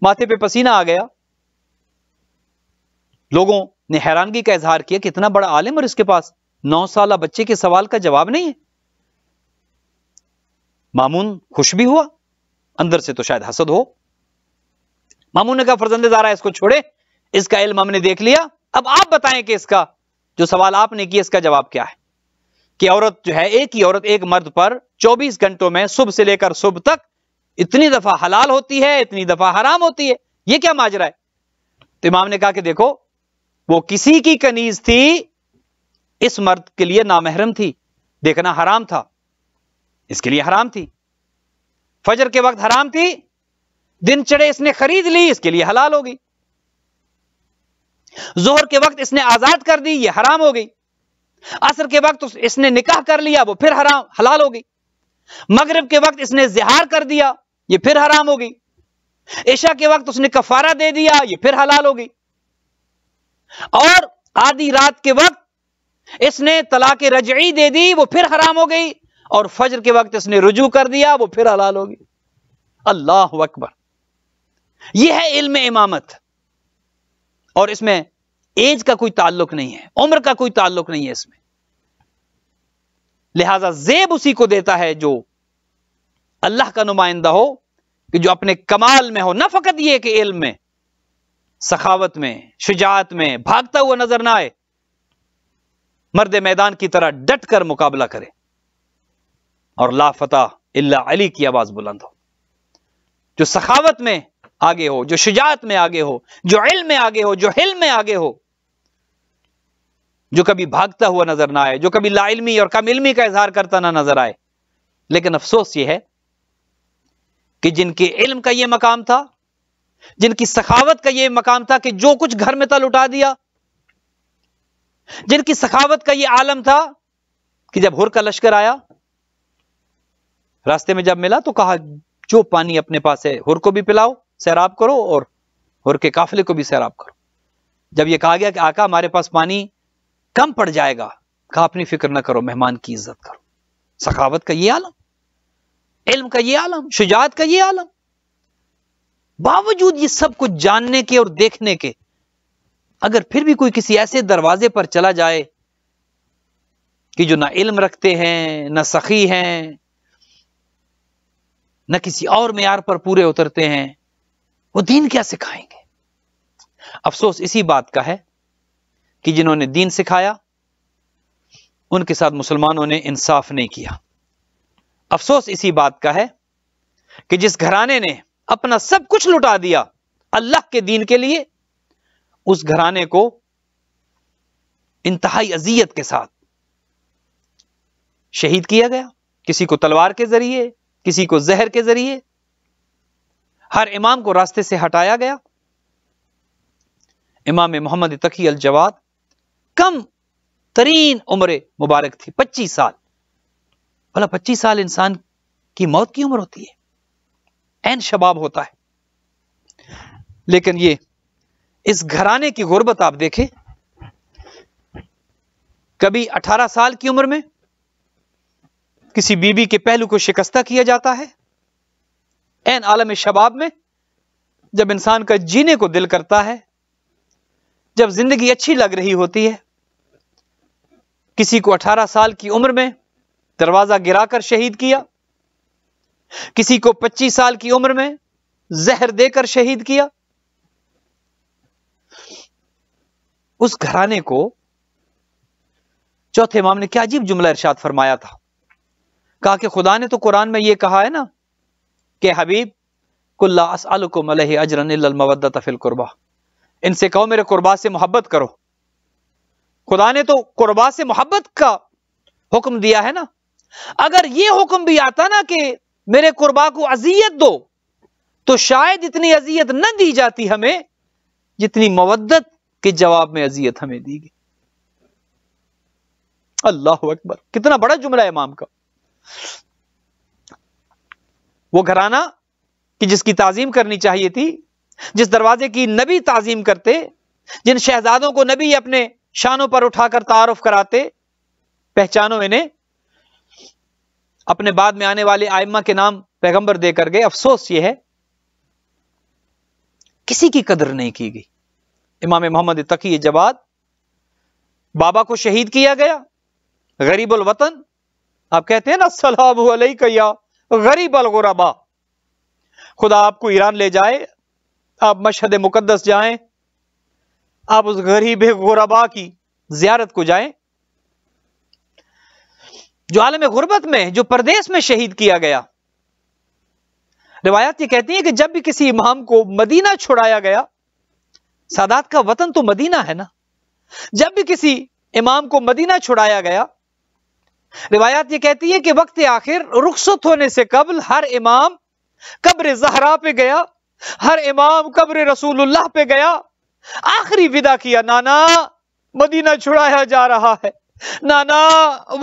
माथे पे पसीना आ गया लोगों ने हैरानगी का इजहार किया कितना बड़ा आलिम और इसके पास नौ साल बच्चे के सवाल का जवाब नहीं है मामून खुश भी हुआ अंदर से तो शायद हसद हो मामून ने कहा फर्जंदे जा रहा है इसको छोड़े इसका इल्म हमने देख लिया अब आप बताएं कि इसका जो सवाल आपने किया इसका जवाब क्या है कि औरत जो है एक ही औरत एक मर्द पर 24 घंटों में सुबह से लेकर सुबह तक इतनी दफा हलाल होती है इतनी दफा हराम होती है यह क्या माजरा है तो इमाम ने कहा कि देखो वो किसी की कनीज थी इस मर्द के लिए नामहरम थी देखना हराम था इसके लिए हराम थी फजर के वक्त हराम थी दिन चढ़े इसने खरीद ली इसके लिए हलाल हो गई जोहर के वक्त इसने आजाद कर दी ये हराम हो गई असर के वक्त इसने निकाह कर लिया वो फिर हराम हलाल हो गई मगरब के वक्त इसने जिहार कर दिया ये फिर हराम हो गई ईशा के वक्त उसने कफारा दे दिया ये फिर हलाल हो गई और आधी रात के वक्त इसने तलाक रजई दे दी वो फिर हराम हो गई और फजर के वक्त इसने रुजू कर दिया वो फिर हलाल हो गई अल्लाह अकबर यह है इल्म इमामत और इसमें एज का कोई ताल्लुक नहीं है उम्र का कोई ताल्लुक नहीं है इसमें लिहाजा जेब उसी को देता है जो अल्लाह का नुमाइंदा हो कि जो अपने कमाल में हो ना फकत यह कि इल्म में सखावत में शुजात में भागता हुआ नजर ना आए मर्द मैदान की तरह डट कर मुकाबला करे और लाफता इल्ला अली की आवाज बुलंद हो जो सखावत में आगे हो जो शुजात में आगे हो जो इल्म में आगे हो जो हिल में आगे हो जो कभी भागता हुआ नजर ना आए जो कभी लाइलमी और कम इलमी का इजहार करता ना नजर आए लेकिन अफसोस यह है कि जिनके इल्म का यह मकाम था जिनकी सखावत का यह मकाम था कि जो कुछ घर में था लुटा दिया जिनकी सखावत का यह आलम था कि जब हुर का लश्कर आया रास्ते में जब मिला तो कहा जो पानी अपने पास है हुर को भी पिलाओ सैराब करो और हुर के काफिले को भी सैराब करो जब यह कहा गया कि आका हमारे पास पानी कम पड़ जाएगा कहा अपनी फिक्र ना करो मेहमान की इज्जत करो सखावत का ये आलम इल्म का ये आलम शुजात का ये आलम बावजूद ये सब कुछ जानने के और देखने के अगर फिर भी कोई किसी ऐसे दरवाजे पर चला जाए कि जो ना इल्म रखते हैं ना सखी हैं ना किसी और मैार पर पूरे उतरते हैं वो दीन क्या सिखाएंगे अफसोस इसी बात का है कि जिन्होंने दीन सिखाया उनके साथ मुसलमानों ने इंसाफ नहीं किया अफसोस इसी बात का है कि जिस घराने ने अपना सब कुछ लुटा दिया अल्लाह के दीन के लिए उस घराने को इंतहाई अजियत के साथ शहीद किया गया किसी को तलवार के जरिए किसी को जहर के जरिए हर इमाम को रास्ते से हटाया गया इमाम मोहम्मद तकी अल जवाद कम तरीन उम्र मुबारक थी पच्चीस साल भला पच्चीस साल इंसान की मौत की उम्र होती है एन शबाब होता है लेकिन ये इस घराने की गुर्बत आप देखें कभी 18 साल की उम्र में किसी बीबी के पहलू को शिकस्ता किया जाता है एन आलम शबाब में जब इंसान का जीने को दिल करता है जब जिंदगी अच्छी लग रही होती है किसी को 18 साल की उम्र में दरवाजा गिराकर शहीद किया किसी को 25 साल की उम्र में जहर देकर शहीद किया उस घराने को चौथे इमाम ने क्या अजीब जुमला इरशाद फरमाया था कहा कि खुदा ने तो कुरान में यह कहा है ना कि हबीब कुल्ला असलकुम अलह अजरन मवदत फिल कुर्बा इनसे कहो मेरे कुर्बा से मोहब्बत करो खुदा ने तो कुर्बा से मोहब्बत का हुक्म दिया है ना अगर यह हुक्म भी आता ना कि मेरे कुर्बा को अजियत दो तो शायद इतनी अजियत न दी जाती हमें जितनी मवदत के जवाब में अजियत हमें दी गई अल्लाह अकबर कितना बड़ा जुमला इमाम का वो घराना कि जिसकी ताजीम करनी चाहिए थी जिस दरवाजे की नबी ताजीम करते जिन शहजादों को नबी अपने शानों पर उठाकर तारुफ कराते पहचानो इन्हें अपने बाद में आने वाले आयमा के नाम पैगंबर देकर गए अफसोस यह है किसी की कदर नहीं की गई इमाम मोहम्मद तकी जवाब बाबा को शहीद किया गया गरीब वतन आप कहते हैं ना सलाम या गरीब अलगुरबा खुदा आपको ईरान ले जाए आप मशहद मुकदस जाएं आप उस गरीब गोरबा की जियारत को जाए जो आलम गुर्बत में जो प्रदेश में शहीद किया गया रिवायत ये कहती है कि जब भी किसी इमाम को मदीना छुड़ाया गया सादात का वतन तो मदीना है ना जब भी किसी इमाम को मदीना छुड़ाया गया रिवायत ये कहती है कि वक्त आखिर रुखसत होने से कबल हर इमाम कब्र जहरा पे गया हर इमाम कब्र रसूलुल्लाह पे गया आखिरी विदा किया नाना मदीना छुड़ाया जा रहा है नाना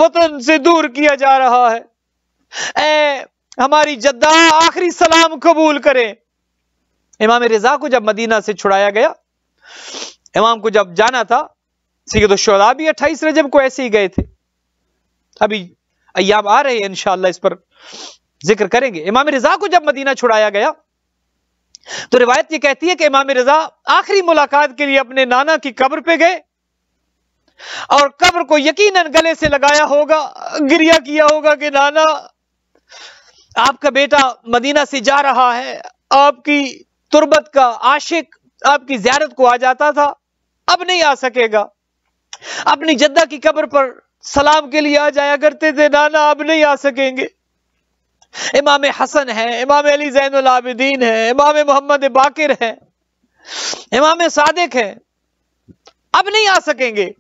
वतन से दूर किया जा रहा है ए हमारी जद्दा आखिरी सलाम कबूल करें इमाम रिजा को जब मदीना से छुड़ाया गया इमाम को जब जाना था तो शोला भी अट्ठाईस रजब को ऐसे ही गए थे अभी अयाब आ रहे हैं इनशाला इस पर जिक्र करेंगे इमाम रिजा को जब मदीना छुड़ाया गया तो रिवायत ये कहती है कि इमाम रजा आखिरी मुलाकात के लिए अपने नाना की कब्र पे गए और कब्र को यकीनन गले से लगाया होगा गिरिया किया होगा कि नाना आपका बेटा मदीना से जा रहा है आपकी तुरबत का आशिक आपकी ज्यारत को आ जाता था अब नहीं आ सकेगा अपनी जद्दा की कब्र पर सलाम के लिए आ जाया करते थे नाना अब नहीं आ सकेंगे इमाम हसन है इमाम अली जैनदीन है इमाम मोहम्मद बाकिर है इमाम सादिक है अब नहीं आ सकेंगे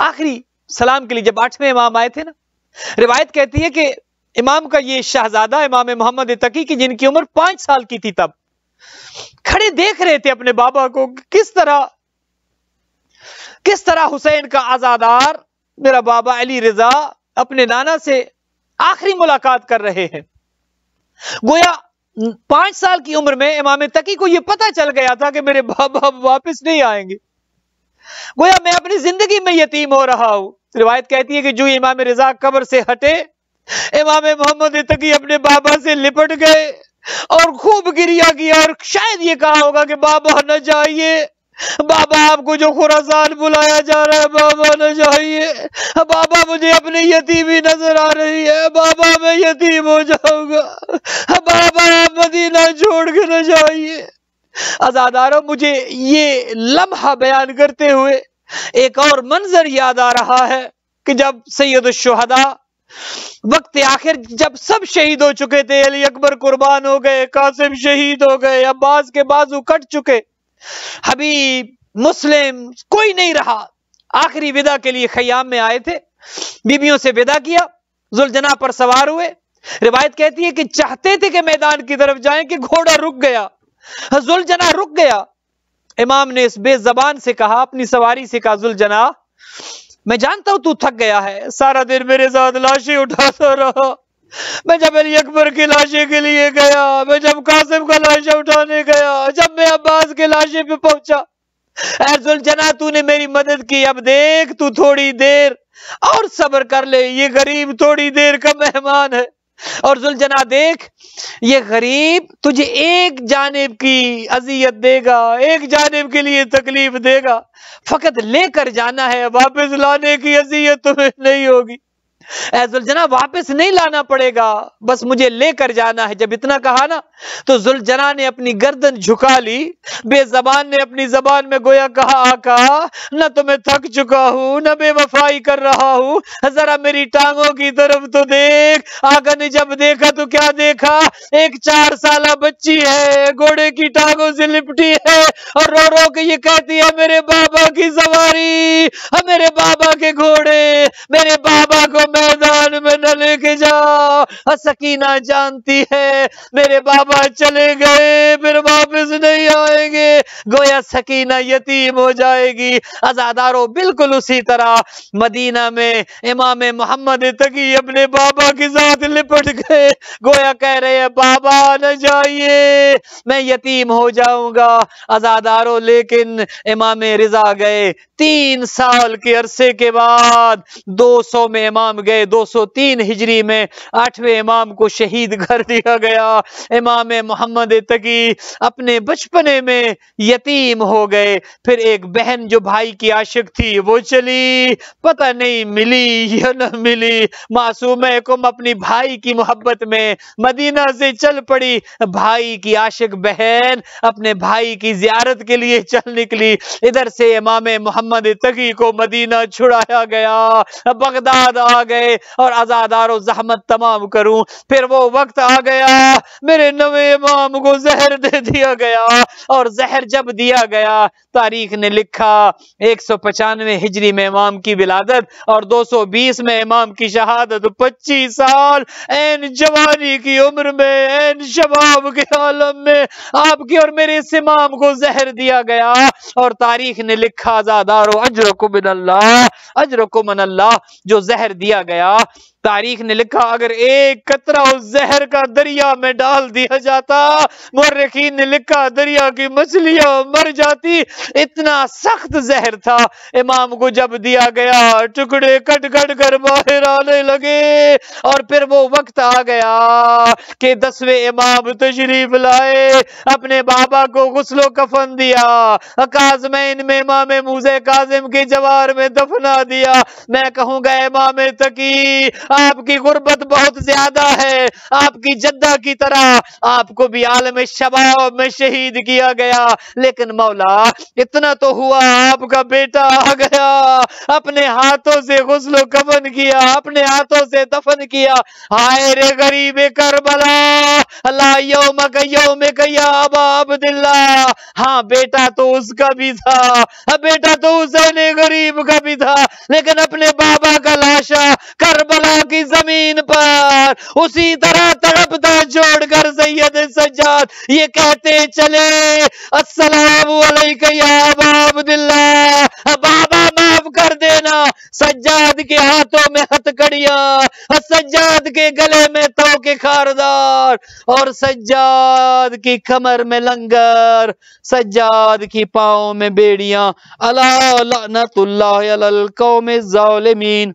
आखिरी सलाम के लिए जब आठवें इमाम आए थे ना रिवायत कहती है कि इमाम का ये शहजादा इमाम मोहम्मद तकी की जिनकी उम्र पांच साल की थी तब खड़े देख रहे थे अपने बाबा को किस तरह किस तरह हुसैन का आजादार मेरा बाबा अली रजा अपने नाना से आखिरी मुलाकात कर रहे हैं गोया पांच साल की उम्र में इमाम तकी को यह पता चल गया था कि मेरे बाबा वापस नहीं आएंगे गोया मैं अपनी जिंदगी में यतीम हो रहा हूं रिवायत कहती है कि जो इमाम रजा कबर से हटे इमाम मोहम्मद तकी अपने बाबा से लिपट गए और खूब गिरिया किया और शायद ये कहा होगा कि बाबा न जाइए बाबा आपको जो खुरासान बुलाया जा रहा है बाबा न जाइए बाबा मुझे अपनी यतीमी नजर आ रही है बाबा मैं यतीम हो जाऊंगा बाबा आप मदीना छोड़ के न जाइए आजादारों मुझे ये लम्हा बयान करते हुए एक और मंजर याद आ रहा है कि जब सैयद शहदा वक्त आखिर जब सब शहीद हो चुके थे अली अकबर कुर्बान हो गए कासिम शहीद हो गए अब्बास के बाजू कट चुके हबीब मुस्लिम कोई नहीं रहा आखिरी विदा के लिए खयाम में आए थे बीबियों से विदा किया जुलजना पर सवार हुए रिवायत कहती है कि चाहते थे कि मैदान की तरफ जाएं कि घोड़ा रुक गया जुलजना रुक गया इमाम ने इस बेजबान से कहा अपनी सवारी से कहा जुलजना मैं जानता हूं तू थक गया है सारा दिन मेरे साथ लाशें उठाता रहा मैं जब अली अकबर की लाशे के लिए गया मैं जब कासिम का लाशें उठाने गया जब मैं अब्बास के लाशे पे पहुंचा जना तूने मेरी मदद की अब देख तू थोड़ी देर और सब्र कर ले ये गरीब थोड़ी देर का मेहमान है और जुलझना देख ये गरीब तुझे एक जानेब की अजियत देगा एक जानेब के लिए तकलीफ देगा फकत लेकर जाना है वापस लाने की अजियत तुम्हें नहीं होगी ए वापस नहीं लाना पड़ेगा बस मुझे लेकर जाना है जब इतना कहा ना तो जुलझना ने अपनी गर्दन झुका ली बेजबान ने अपनी जबान में गोया कहा आका ना तो मैं थक चुका हूं ना बेवफाई कर रहा हूं जरा मेरी टांगों की तरफ तो देख आका ने जब देखा तो क्या देखा एक चार साल बच्ची है घोड़े की टांगों से लिपटी है और रो रो के ये कहती है मेरे बाबा की सवारी मेरे बाबा के घोड़े मेरे बाबा को मैं मैदान में न लेके जा सकीना जानती है मेरे बाबा चले गए फिर वापस नहीं आएंगे गोया सकीना यतीम हो जाएगी आजादारों बिल्कुल उसी तरह मदीना में इमाम मोहम्मद तकी अपने बाबा के साथ लिपट गए गोया कह रहे हैं बाबा न जाइए मैं यतीम हो जाऊंगा आजादारों लेकिन इमाम रिजा गए तीन साल के अरसे के बाद 200 में इमाम गए 203 हिजरी में आठवें इमाम को शहीद कर दिया गया इमाम मोहम्मद तकी अपने बचपने में यतीम हो गए फिर एक बहन जो भाई की आशिक थी वो चली पता नहीं मिली या न मिली मासूम कुम अपनी भाई की मोहब्बत में मदीना से चल पड़ी भाई की आशिक बहन अपने भाई की जियारत के लिए चल निकली इधर से इमाम मोहम्मद तकी को मदीना छुड़ाया गया बगदाद आ गया गए और आजादारो जहमत तमाम करूं फिर वो वक्त आ गया मेरे नवे इमाम को जहर दे दिया गया और जहर जब दिया गया तारीख ने लिखा एक सौ पचानवे हिजरी में इमाम की विलादत और दो सौ बीस में इमाम की शहादत पच्चीस साल एन जवानी की उम्र में एन शबाब के आलम में आपके और मेरे इस इमाम को जहर दिया गया और तारीख ने लिखा आजादारो अजर को बिन अजर को मन अल्लाह जो जहर दिया गया तारीख ने लिखा अगर एक कतरा उस जहर का दरिया में डाल दिया जाता मर्रखीन ने लिखा दरिया की मछलियां मर जाती इतना सख्त जहर था इमाम को जब दिया गया टुकड़े कट कट कर बाहर आने लगे और फिर वो वक्त आ गया कि दसवें इमाम तशरीफ लाए अपने बाबा को गुसलो कफन दिया अकाज में इमाम मूजे काजिम के जवार में दफना दिया मैं कहूंगा इमाम तकी आपकी गुर्बत बहुत ज्यादा है आपकी जद्दा की तरह आपको भी आलम शबाब में शहीद किया गया लेकिन मौला इतना तो हुआ आपका बेटा आ गया अपने हाथों से गुसलो कफन किया अपने हाथों से दफन किया हाय रे गरीब कर बलाबिल्ला हाँ बेटा तो उसका भी था हाँ, बेटा तो उसने गरीब का भी था लेकिन अपने बाबा का लाशा करबला की जमीन पर उसी तरह तड़पता छोड़कर सैयद सज्जाद ये कहते चले असलामदिल्ला बाबा माफ कर देना सज्जाद के हाथों में हथकड़िया सज्जाद के गले में तो के खारदार और सज्जाद की कमर में लंगर सज्जाद की पाओ में बेड़िया अला कौम जालमीन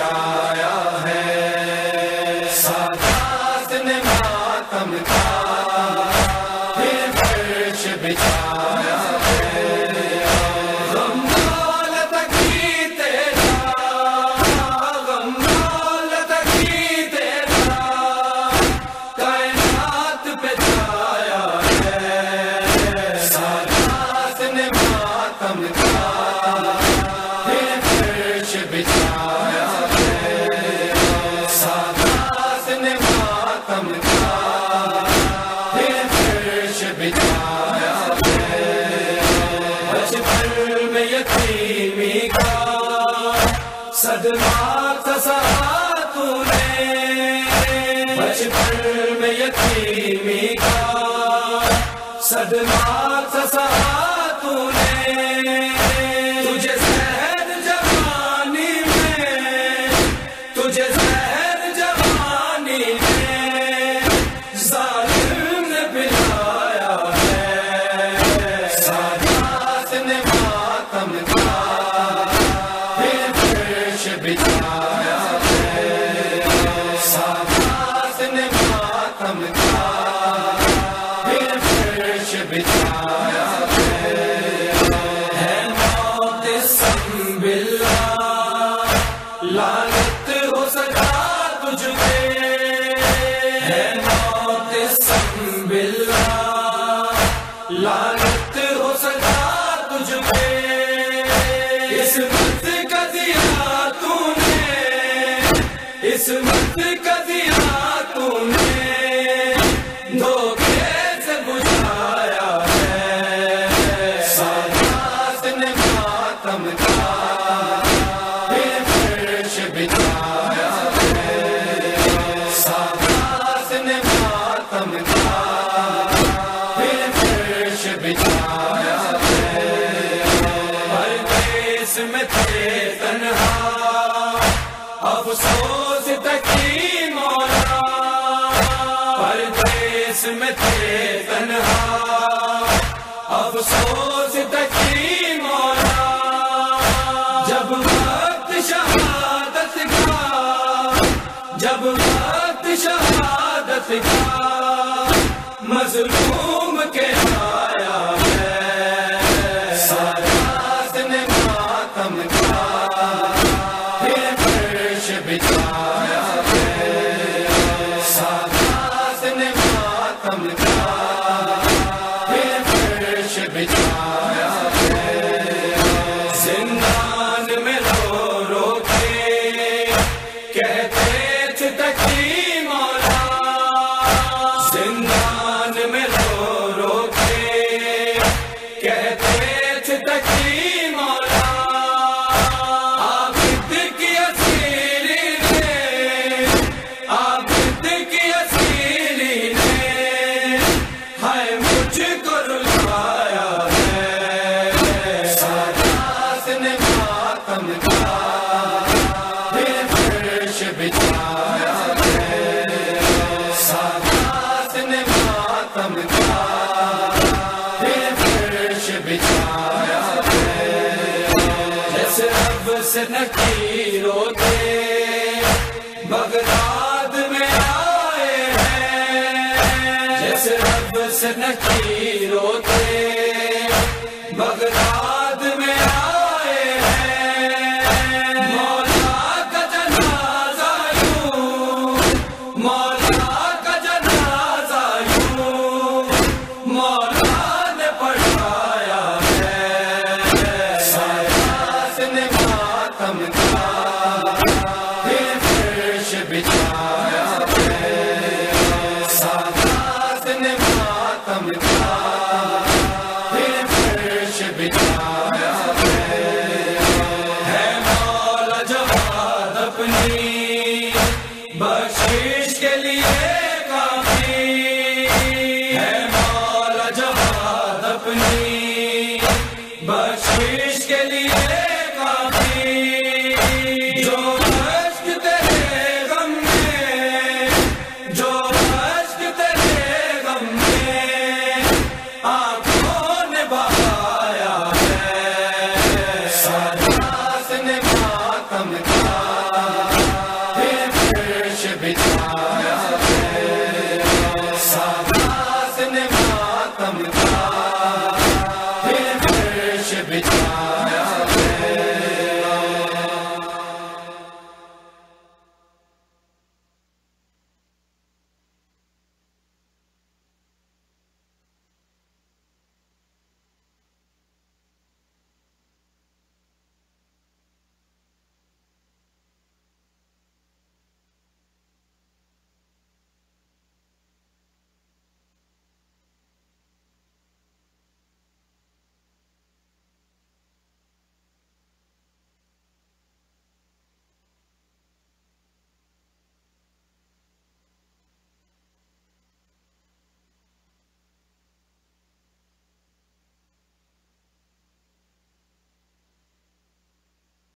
s h i n the night. बिछाया हर देश अफसोस तकी मौला हर देश में थे अफसोस तकी मौला जब वक्त शहादत जब वक्त शहादत का